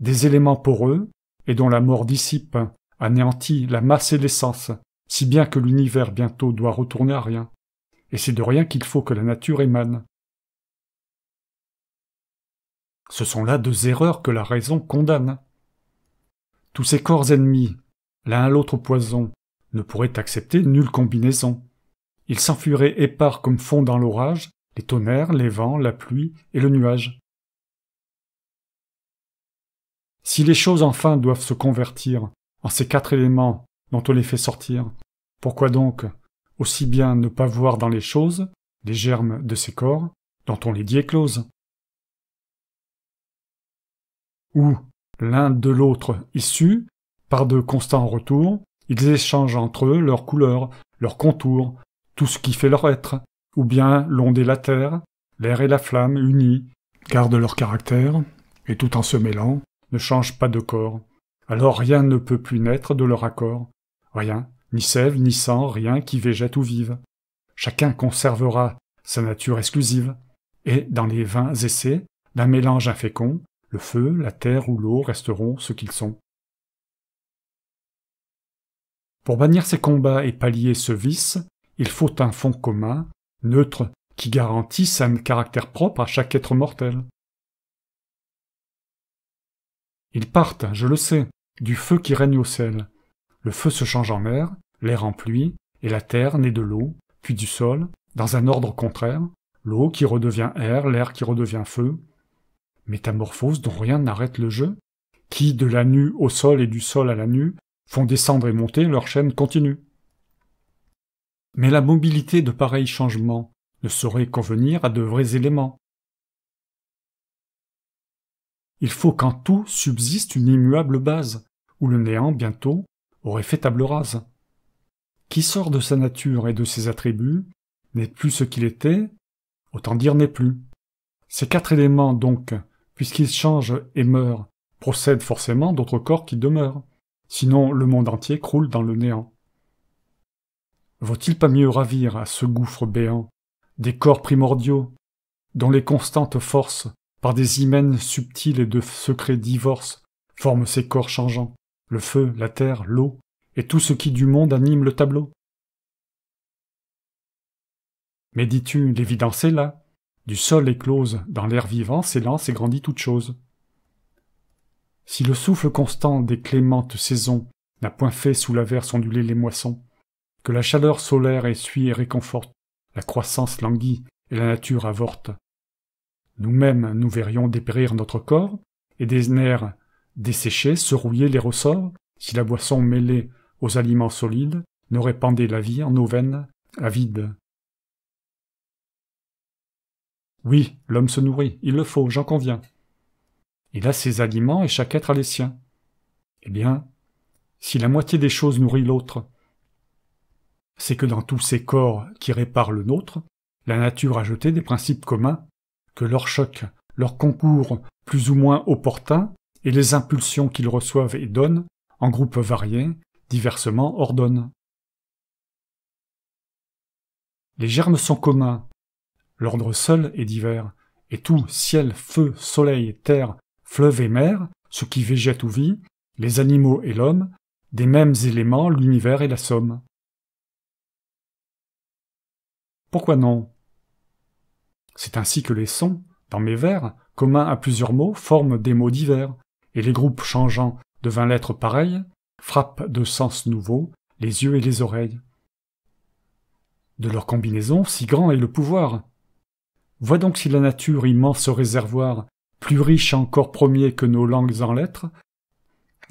des éléments poreux, et dont la mort dissipe, anéantit la masse et l'essence, si bien que l'univers bientôt doit retourner à rien. Et c'est de rien qu'il faut que la nature émane. Ce sont là deux erreurs que la raison condamne. Tous ces corps ennemis, L'un à l'autre poison ne pourrait accepter nulle combinaison. Ils s'enfuiraient épars comme fond dans l'orage, les tonnerres, les vents, la pluie et le nuage. Si les choses enfin doivent se convertir en ces quatre éléments dont on les fait sortir, pourquoi donc aussi bien ne pas voir dans les choses les germes de ces corps dont on les dit écloses Ou, l'un de l'autre issu par de constants retours, ils échangent entre eux leurs couleurs, leurs contours, tout ce qui fait leur être, ou bien l'onde et la terre, l'air et la flamme unis, gardent leur caractère, et tout en se mêlant, ne changent pas de corps. Alors rien ne peut plus naître de leur accord. Rien, ni sève, ni sang, rien qui végète ou vive. Chacun conservera sa nature exclusive. Et dans les vains essais, d'un mélange infécond, le feu, la terre ou l'eau resteront ce qu'ils sont. Pour bannir ces combats et pallier ce vice, il faut un fond commun, neutre, qui garantisse un caractère propre à chaque être mortel. Ils partent, je le sais, du feu qui règne au ciel. Le feu se change en mer, l'air en pluie, et la terre naît de l'eau, puis du sol, dans un ordre contraire, l'eau qui redevient air, l'air qui redevient feu. Métamorphose dont rien n'arrête le jeu, qui, de la nue au sol et du sol à la nue, font descendre et monter leur chaîne continue. Mais la mobilité de pareils changements ne saurait convenir à de vrais éléments. Il faut qu'en tout subsiste une immuable base, où le néant bientôt aurait fait table rase. Qui sort de sa nature et de ses attributs n'est plus ce qu'il était, autant dire n'est plus. Ces quatre éléments donc, puisqu'ils changent et meurent, procèdent forcément d'autres corps qui demeurent sinon le monde entier croule dans le néant. Vaut-il pas mieux ravir à ce gouffre béant des corps primordiaux, dont les constantes forces, par des hymens subtils et de secrets divorces, forment ces corps changeants, le feu, la terre, l'eau, et tout ce qui du monde anime le tableau Mais dis-tu, l'évidence est là, du sol éclose, dans l'air vivant s'élance et grandit toute chose. Si le souffle constant des clémentes saisons n'a point fait sous la verse onduler les moissons, que la chaleur solaire essuie et réconforte, la croissance languie et la nature avorte. Nous-mêmes, nous verrions dépérir notre corps, et des nerfs desséchés se rouiller les ressorts, si la boisson mêlée aux aliments solides ne répandait la vie en nos veines avides. Oui, l'homme se nourrit, il le faut, j'en conviens. Il a ses aliments et chaque être a les siens. Eh bien, si la moitié des choses nourrit l'autre, c'est que dans tous ces corps qui réparent le nôtre, la nature a jeté des principes communs, que leur choc, leur concours plus ou moins opportun, et les impulsions qu'ils reçoivent et donnent, en groupes variés, diversement ordonnent. Les germes sont communs, l'ordre seul est divers, et tout, ciel, feu, soleil, terre, fleuve et mer, ce qui végète ou vit, les animaux et l'homme, des mêmes éléments, l'univers et la somme. Pourquoi non C'est ainsi que les sons, dans mes vers, communs à plusieurs mots, forment des mots divers, et les groupes changeants de vingt lettres pareilles frappent de sens nouveaux les yeux et les oreilles. De leur combinaison, si grand est le pouvoir. Vois donc si la nature, immense réservoir, plus riche encore premier que nos langues en lettres,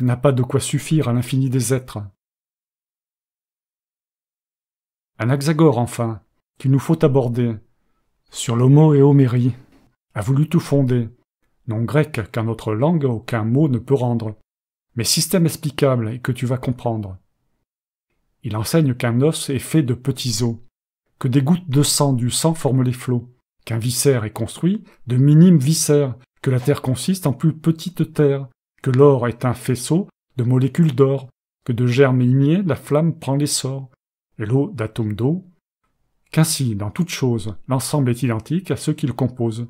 n'a pas de quoi suffire à l'infini des êtres. Un Anaxagore, enfin, qu'il nous faut aborder, sur l'homo et homérie, a voulu tout fonder, non grec qu'un notre langue aucun mot ne peut rendre, mais système explicable et que tu vas comprendre. Il enseigne qu'un os est fait de petits os, que des gouttes de sang du sang forment les flots, qu'un viscère est construit de minimes viscères que la Terre consiste en plus petites terres, que l'or est un faisceau de molécules d'or, que de germes ignés la flamme prend l'essor, et l'eau d'atomes d'eau, qu'ainsi, dans toute chose, l'ensemble est identique à ceux qu'il compose.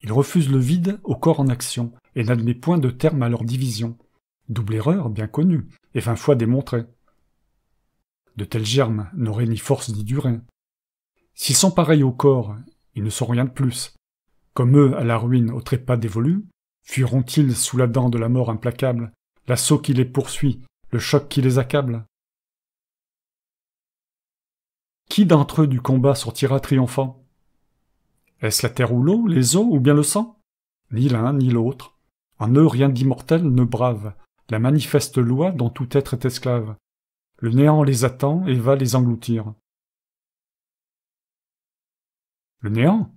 Il refuse le vide au corps en action, et n'admet point de terme à leur division. Double erreur bien connue, et vingt fois démontrée. De tels germes n'auraient ni force ni durée. S'ils sont pareils au corps, ils ne sont rien de plus. Comme eux, à la ruine, au trépas dévolu, fuiront-ils sous la dent de la mort implacable, l'assaut qui les poursuit, le choc qui les accable Qui d'entre eux du combat sortira triomphant Est-ce la terre ou l'eau, les eaux ou bien le sang Ni l'un ni l'autre. En eux rien d'immortel ne brave la manifeste loi dont tout être est esclave. Le néant les attend et va les engloutir. Le néant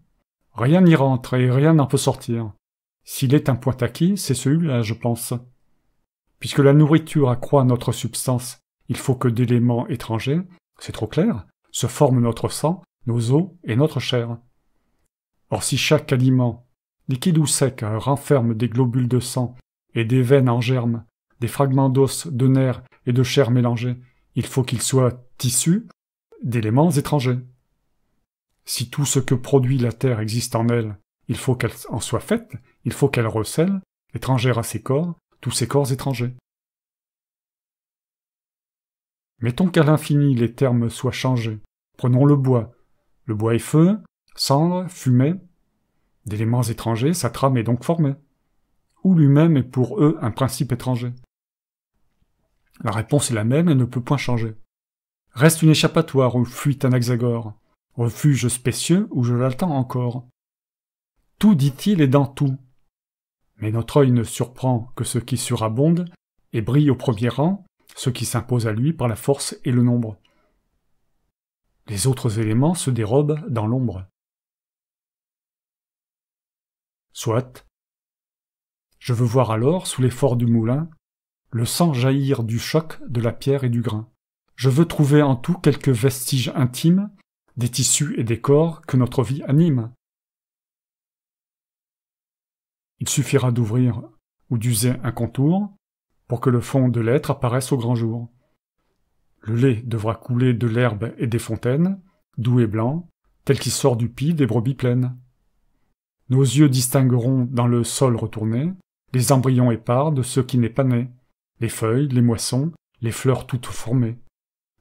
Rien n'y rentre et rien n'en peut sortir. S'il est un point acquis, c'est celui-là, je pense. Puisque la nourriture accroît notre substance, il faut que d'éléments étrangers, c'est trop clair, se forment notre sang, nos os et notre chair. Or si chaque aliment, liquide ou sec, renferme des globules de sang et des veines en germe, des fragments d'os, de nerfs et de chair mélangés, il faut qu'il soit tissus d'éléments étrangers. Si tout ce que produit la terre existe en elle, il faut qu'elle en soit faite, il faut qu'elle recèle, étrangère à ses corps, tous ses corps étrangers. Mettons qu'à l'infini les termes soient changés. Prenons le bois. Le bois est feu, cendre, fumée. D'éléments étrangers, sa trame est donc formée. Ou lui-même est pour eux un principe étranger. La réponse est la même et ne peut point changer. Reste une échappatoire où fuit un hexagore refuge spécieux où je l'attends encore. Tout dit-il est dans tout. Mais notre œil ne surprend que ce qui surabonde et brille au premier rang, ce qui s'impose à lui par la force et le nombre. Les autres éléments se dérobent dans l'ombre. Soit. Je veux voir alors, sous l'effort du moulin, le sang jaillir du choc de la pierre et du grain. Je veux trouver en tout quelques vestiges intimes des tissus et des corps que notre vie anime. Il suffira d'ouvrir ou d'user un contour pour que le fond de l'être apparaisse au grand jour. Le lait devra couler de l'herbe et des fontaines, doux et blanc, tel qui sort du pis des brebis pleines. Nos yeux distingueront dans le sol retourné les embryons épars de ce qui n'est pas né, les feuilles, les moissons, les fleurs toutes formées.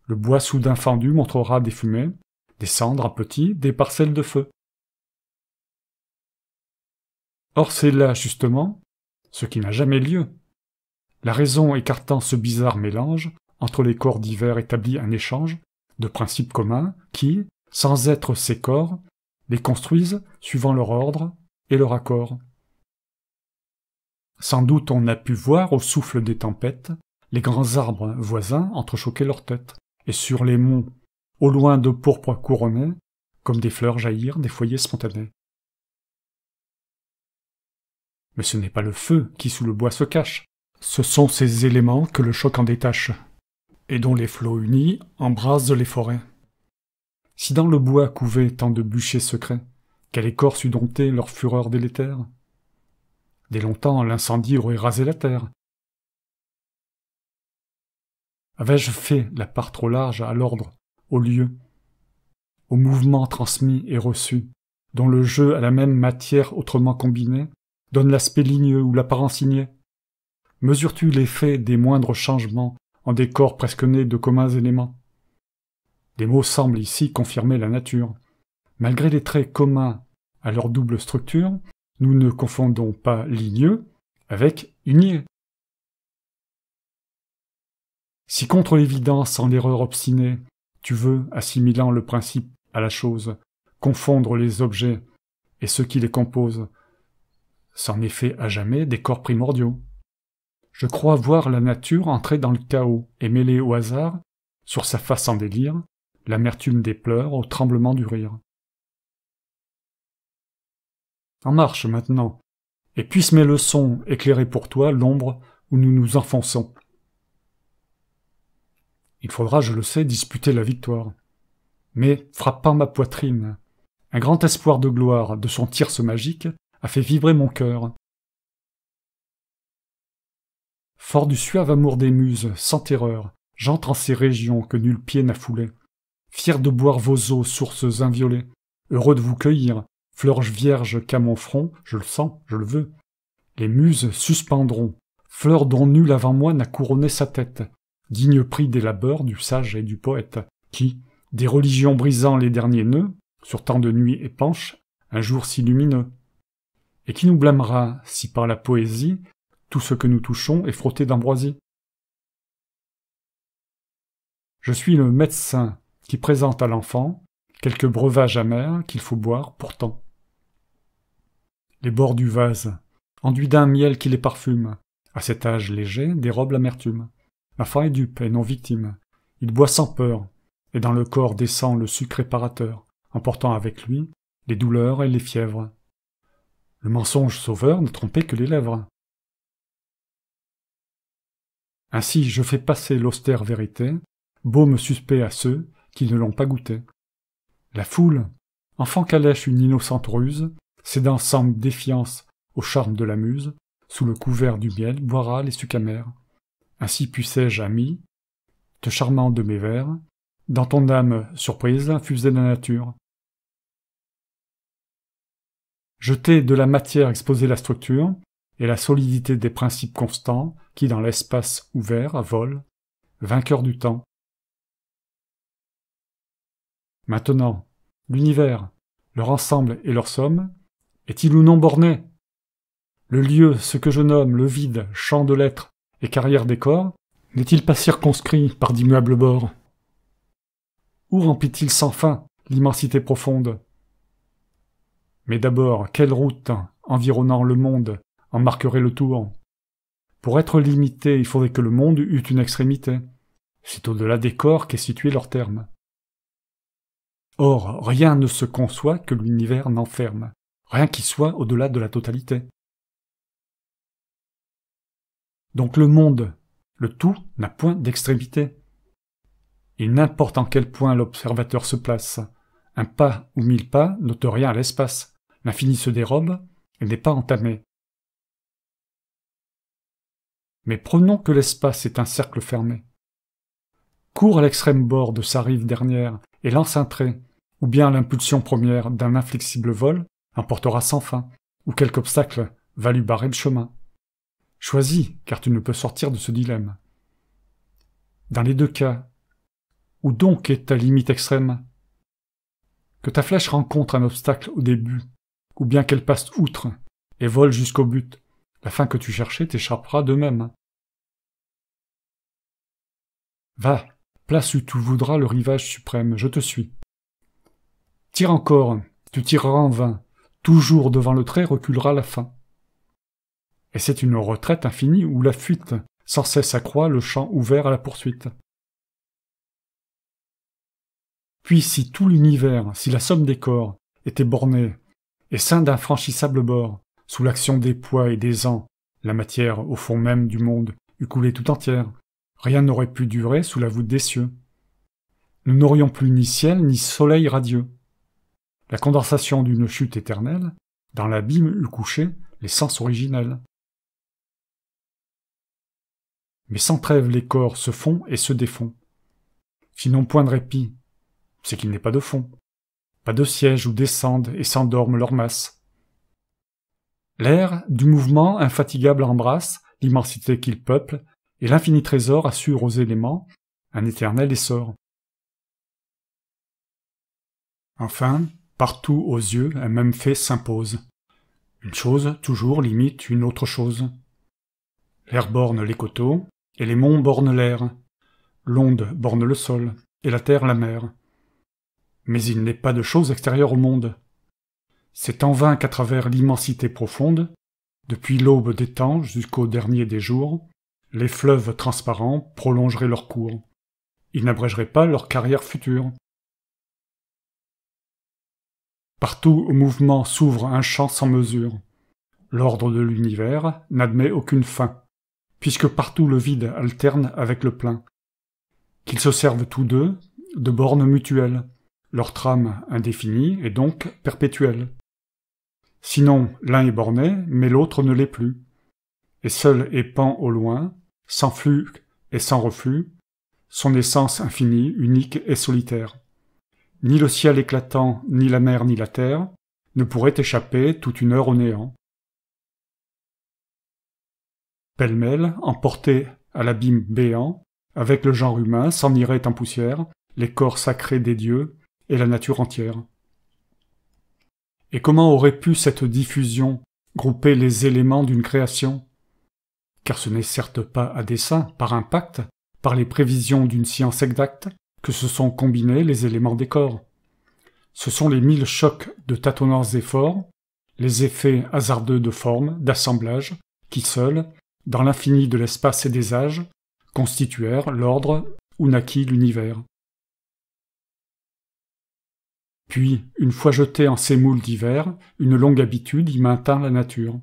Le bois soudain fendu montrera des fumées, descendre cendres à petit, des parcelles de feu. Or c'est là, justement, ce qui n'a jamais lieu. La raison écartant ce bizarre mélange, entre les corps divers établit un échange de principes communs qui, sans être ces corps, les construisent suivant leur ordre et leur accord. Sans doute on a pu voir au souffle des tempêtes les grands arbres voisins entrechoquer leurs têtes, et sur les monts au loin de pourpre couronnés, comme des fleurs jaillir des foyers spontanés. Mais ce n'est pas le feu qui sous le bois se cache, ce sont ces éléments que le choc en détache, et dont les flots unis embrasent les forêts. Si dans le bois couvaient tant de bûchers secrets, quelle écorce eût dompté leur fureur délétère Dès longtemps, l'incendie aurait rasé la terre. Avais-je fait la part trop large à l'ordre au lieu, au mouvement transmis et reçu, dont le jeu à la même matière autrement combinée donne l'aspect ligneux ou l'apparence signée. Mesures-tu l'effet des moindres changements en des corps presque nés de communs éléments Des mots semblent ici confirmer la nature. Malgré les traits communs à leur double structure, nous ne confondons pas ligneux avec igné. Si contre l'évidence en erreur obstinée, tu veux, assimilant le principe à la chose, confondre les objets et ceux qui les composent. s'en est fait à jamais des corps primordiaux. Je crois voir la nature entrer dans le chaos et mêler au hasard, sur sa face en délire, l'amertume des pleurs au tremblement du rire. En marche maintenant, et puisse mes leçons éclairer pour toi l'ombre où nous nous enfonçons. Il faudra, je le sais, disputer la victoire. Mais, frappant ma poitrine, un grand espoir de gloire de son tirce magique a fait vibrer mon cœur. Fort du suave amour des muses, sans terreur, j'entre en ces régions que nul pied n'a foulées. Fier de boire vos eaux, sources inviolées, heureux de vous cueillir, fleurs vierge qu'à mon front, je le sens, je le veux. Les muses suspendront, fleurs dont nul avant moi n'a couronné sa tête, digne prix des labeurs du sage et du poète, qui, des religions brisant les derniers nœuds, sur tant de nuits épanches, un jour si lumineux. Et qui nous blâmera si par la poésie tout ce que nous touchons est frotté d'ambroisie Je suis le médecin qui présente à l'enfant quelques breuvages amers qu'il faut boire pourtant. Les bords du vase, enduits d'un miel qui les parfume, à cet âge léger dérobe l'amertume. L'enfant est dupe et non victime. Il boit sans peur, et dans le corps descend le sucre réparateur, emportant avec lui les douleurs et les fièvres. Le mensonge sauveur ne trompait que les lèvres. Ainsi je fais passer l'austère vérité, baume suspect à ceux qui ne l'ont pas goûté. La foule, enfant calèche une innocente ruse, cédant sans défiance au charme de la muse, sous le couvert du miel boira les sucamères. Ainsi puissais-je, ami, te charmant de mes vers, dans ton âme surprise, de la nature. Jeter de la matière exposée la structure et la solidité des principes constants qui, dans l'espace ouvert, volent, vainqueurs du temps. Maintenant, l'univers, leur ensemble et leur somme, est-il ou non borné Le lieu, ce que je nomme le vide, champ de lettres, et carrière des corps, n'est-il pas circonscrit par d'immuables bords Où remplit-il sans fin l'immensité profonde Mais d'abord, quelle route, environnant le monde, en marquerait le tour Pour être limité, il faudrait que le monde eût une extrémité. C'est au-delà des corps qu'est situé leur terme. Or, rien ne se conçoit que l'univers n'enferme, rien qui soit au-delà de la totalité. Donc le monde, le tout, n'a point d'extrémité. Il n'importe en quel point l'observateur se place. Un pas ou mille pas n'ôte rien à l'espace. L'infini se dérobe et n'est pas entamé. Mais prenons que l'espace est un cercle fermé. Cours à l'extrême bord de sa rive dernière et lance ou bien l'impulsion première d'un inflexible vol emportera sans fin, ou quelque obstacle va lui barrer le chemin. Choisis, car tu ne peux sortir de ce dilemme. Dans les deux cas, où donc est ta limite extrême Que ta flèche rencontre un obstacle au début, ou bien qu'elle passe outre et vole jusqu'au but, la fin que tu cherchais t'échappera de même. Va, place où tu voudras le rivage suprême, je te suis. Tire encore, tu tireras en vain, toujours devant le trait reculera la fin. Et c'est une retraite infinie où la fuite sans cesse accroît le champ ouvert à la poursuite. Puis si tout l'univers, si la somme des corps, était bornée, et ceint d'infranchissables bords, sous l'action des poids et des ans, la matière, au fond même du monde, eût coulé tout entière, rien n'aurait pu durer sous la voûte des cieux. Nous n'aurions plus ni ciel ni soleil radieux. La condensation d'une chute éternelle, dans l'abîme eût couché les sens originels mais sans trêve les corps se font et se défont. Sinon point de répit, c'est qu'il n'est pas de fond, pas de siège où descendent et s'endorment leurs masses. L'air du mouvement infatigable embrasse l'immensité qu'il peuple, et l'infini trésor assure aux éléments un éternel essor. Enfin, partout aux yeux, un même fait s'impose. Une chose toujours limite une autre chose. L'air borne les coteaux, et les monts bornent l'air, l'onde borne le sol, et la terre la mer. Mais il n'est pas de chose extérieure au monde. C'est en vain qu'à travers l'immensité profonde, depuis l'aube des temps jusqu'au dernier des jours, les fleuves transparents prolongeraient leur cours. Ils n'abrégeraient pas leur carrière future. Partout au mouvement s'ouvre un champ sans mesure. L'ordre de l'univers n'admet aucune fin puisque partout le vide alterne avec le plein. Qu'ils se servent tous deux de bornes mutuelles, leur trame indéfinie et donc perpétuelle. Sinon, l'un est borné, mais l'autre ne l'est plus. Et seul épand au loin, sans flux et sans reflux, son essence infinie, unique et solitaire. Ni le ciel éclatant, ni la mer, ni la terre, ne pourraient échapper toute une heure au néant pêle-mêle, emportés à l'abîme béant, avec le genre humain, s'en irait en poussière, les corps sacrés des dieux et la nature entière. Et comment aurait pu cette diffusion grouper les éléments d'une création Car ce n'est certes pas à dessein, par impact, par les prévisions d'une science exacte, que se sont combinés les éléments des corps. Ce sont les mille chocs de tâtonnants efforts, les effets hasardeux de forme, d'assemblage, qui seuls dans l'infini de l'espace et des âges, constituèrent l'ordre où naquit l'univers. Puis, une fois jeté en ces moules d'hiver, une longue habitude y maintint la nature.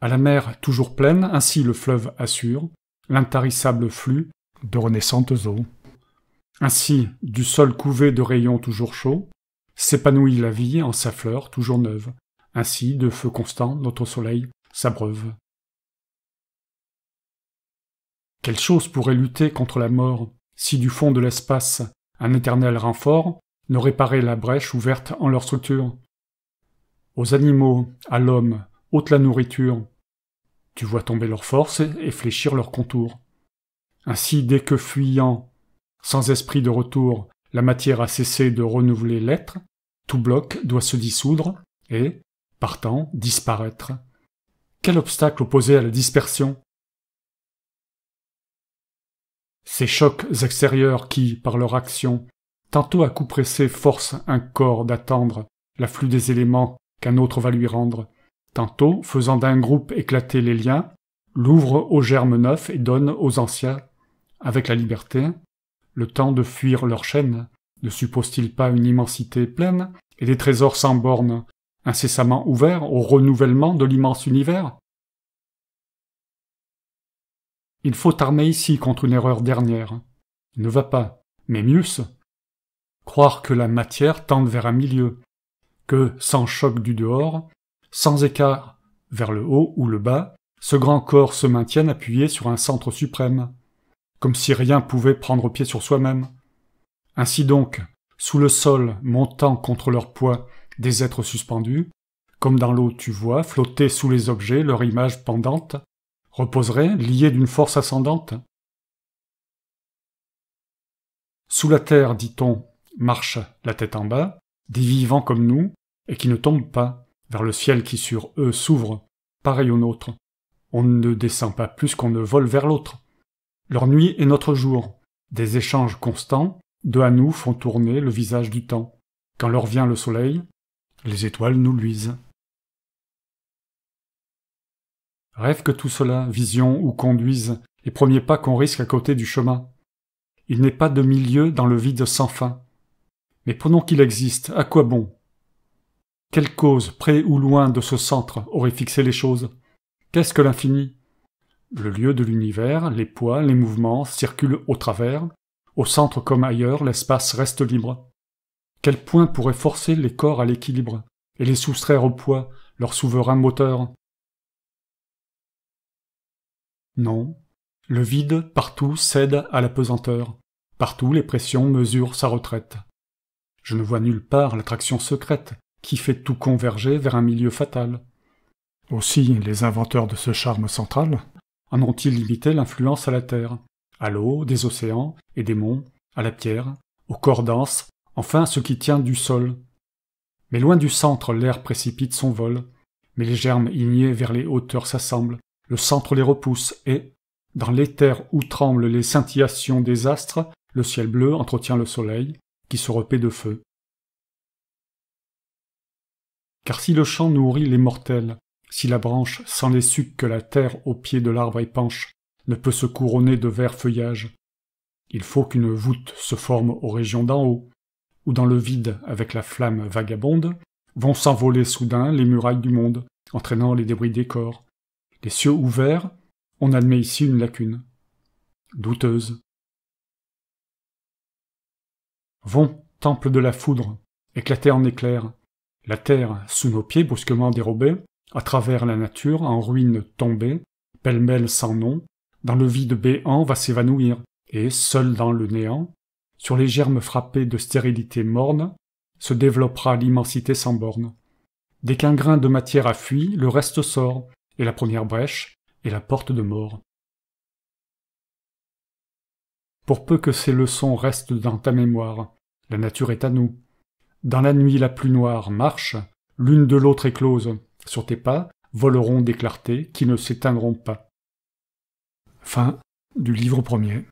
À la mer toujours pleine, ainsi le fleuve assure l'intarissable flux de renaissantes eaux. Ainsi, du sol couvé de rayons toujours chauds, s'épanouit la vie en sa fleur toujours neuve. Ainsi, de feu constant, notre soleil s'abreuve. Quelle chose pourrait lutter contre la mort si du fond de l'espace un éternel renfort ne réparait la brèche ouverte en leur structure Aux animaux, à l'homme, ôte la nourriture. Tu vois tomber leurs forces et fléchir leurs contours. Ainsi, dès que fuyant, sans esprit de retour, la matière a cessé de renouveler l'être, tout bloc doit se dissoudre et, partant, disparaître. Quel obstacle opposé à la dispersion ces chocs extérieurs qui, par leur action, tantôt à coup pressés forcent un corps d'attendre l'afflux des éléments qu'un autre va lui rendre, tantôt, faisant d'un groupe éclater les liens, l'ouvre aux germes neufs et donne aux anciens, avec la liberté, le temps de fuir leur chaîne, ne suppose-t-il pas une immensité pleine et des trésors sans bornes, incessamment ouverts au renouvellement de l'immense univers il faut armer ici contre une erreur dernière. Il ne va pas. Mais mieux Croire que la matière tende vers un milieu, que, sans choc du dehors, sans écart vers le haut ou le bas, ce grand corps se maintienne appuyé sur un centre suprême, comme si rien pouvait prendre pied sur soi-même. Ainsi donc, sous le sol, montant contre leur poids, des êtres suspendus, comme dans l'eau tu vois, flotter sous les objets leur image pendante, reposerait, lié d'une force ascendante Sous la terre, dit-on, marche la tête en bas, des vivants comme nous, et qui ne tombent pas, vers le ciel qui sur eux s'ouvre, pareil au nôtre. On ne descend pas plus qu'on ne vole vers l'autre. Leur nuit est notre jour. Des échanges constants, de à nous font tourner le visage du temps. Quand leur vient le soleil, les étoiles nous luisent. Rêve que tout cela, vision ou conduise, les premiers pas qu'on risque à côté du chemin. Il n'est pas de milieu dans le vide sans fin. Mais prenons qu'il existe, à quoi bon Quelle cause, près ou loin de ce centre, aurait fixé les choses Qu'est-ce que l'infini Le lieu de l'univers, les poids, les mouvements circulent au travers, au centre comme ailleurs, l'espace reste libre. Quel point pourrait forcer les corps à l'équilibre, et les soustraire au poids, leur souverain moteur, non. Le vide partout cède à la pesanteur. Partout les pressions mesurent sa retraite. Je ne vois nulle part l'attraction secrète qui fait tout converger vers un milieu fatal. Aussi, les inventeurs de ce charme central en ont-ils limité l'influence à la terre, à l'eau, des océans et des monts, à la pierre, aux corps denses, enfin ce qui tient du sol. Mais loin du centre, l'air précipite son vol, mais les germes ignés vers les hauteurs s'assemblent, le centre les repousse et, dans l'éther où tremblent les scintillations des astres, le ciel bleu entretient le soleil, qui se repaît de feu. Car si le champ nourrit les mortels, si la branche, sans les sucs que la terre au pied de l'arbre épanche, ne peut se couronner de vert feuillage, il faut qu'une voûte se forme aux régions d'en haut, où dans le vide, avec la flamme vagabonde, vont s'envoler soudain les murailles du monde, entraînant les débris des corps, les cieux ouverts, on admet ici une lacune. Douteuse. Vont, temple de la foudre, éclater en éclairs. La terre, sous nos pieds brusquement dérobée, à travers la nature, en ruines tombée, pêle-mêle sans nom, dans le vide béant va s'évanouir, et, seul dans le néant, sur les germes frappés de stérilité morne, se développera l'immensité sans borne. Dès qu'un grain de matière a fui, le reste sort, et la première brèche est la porte de mort. Pour peu que ces leçons restent dans ta mémoire, la nature est à nous. Dans la nuit la plus noire marche, l'une de l'autre éclose. Sur tes pas voleront des clartés qui ne s'éteindront pas. Fin du livre premier.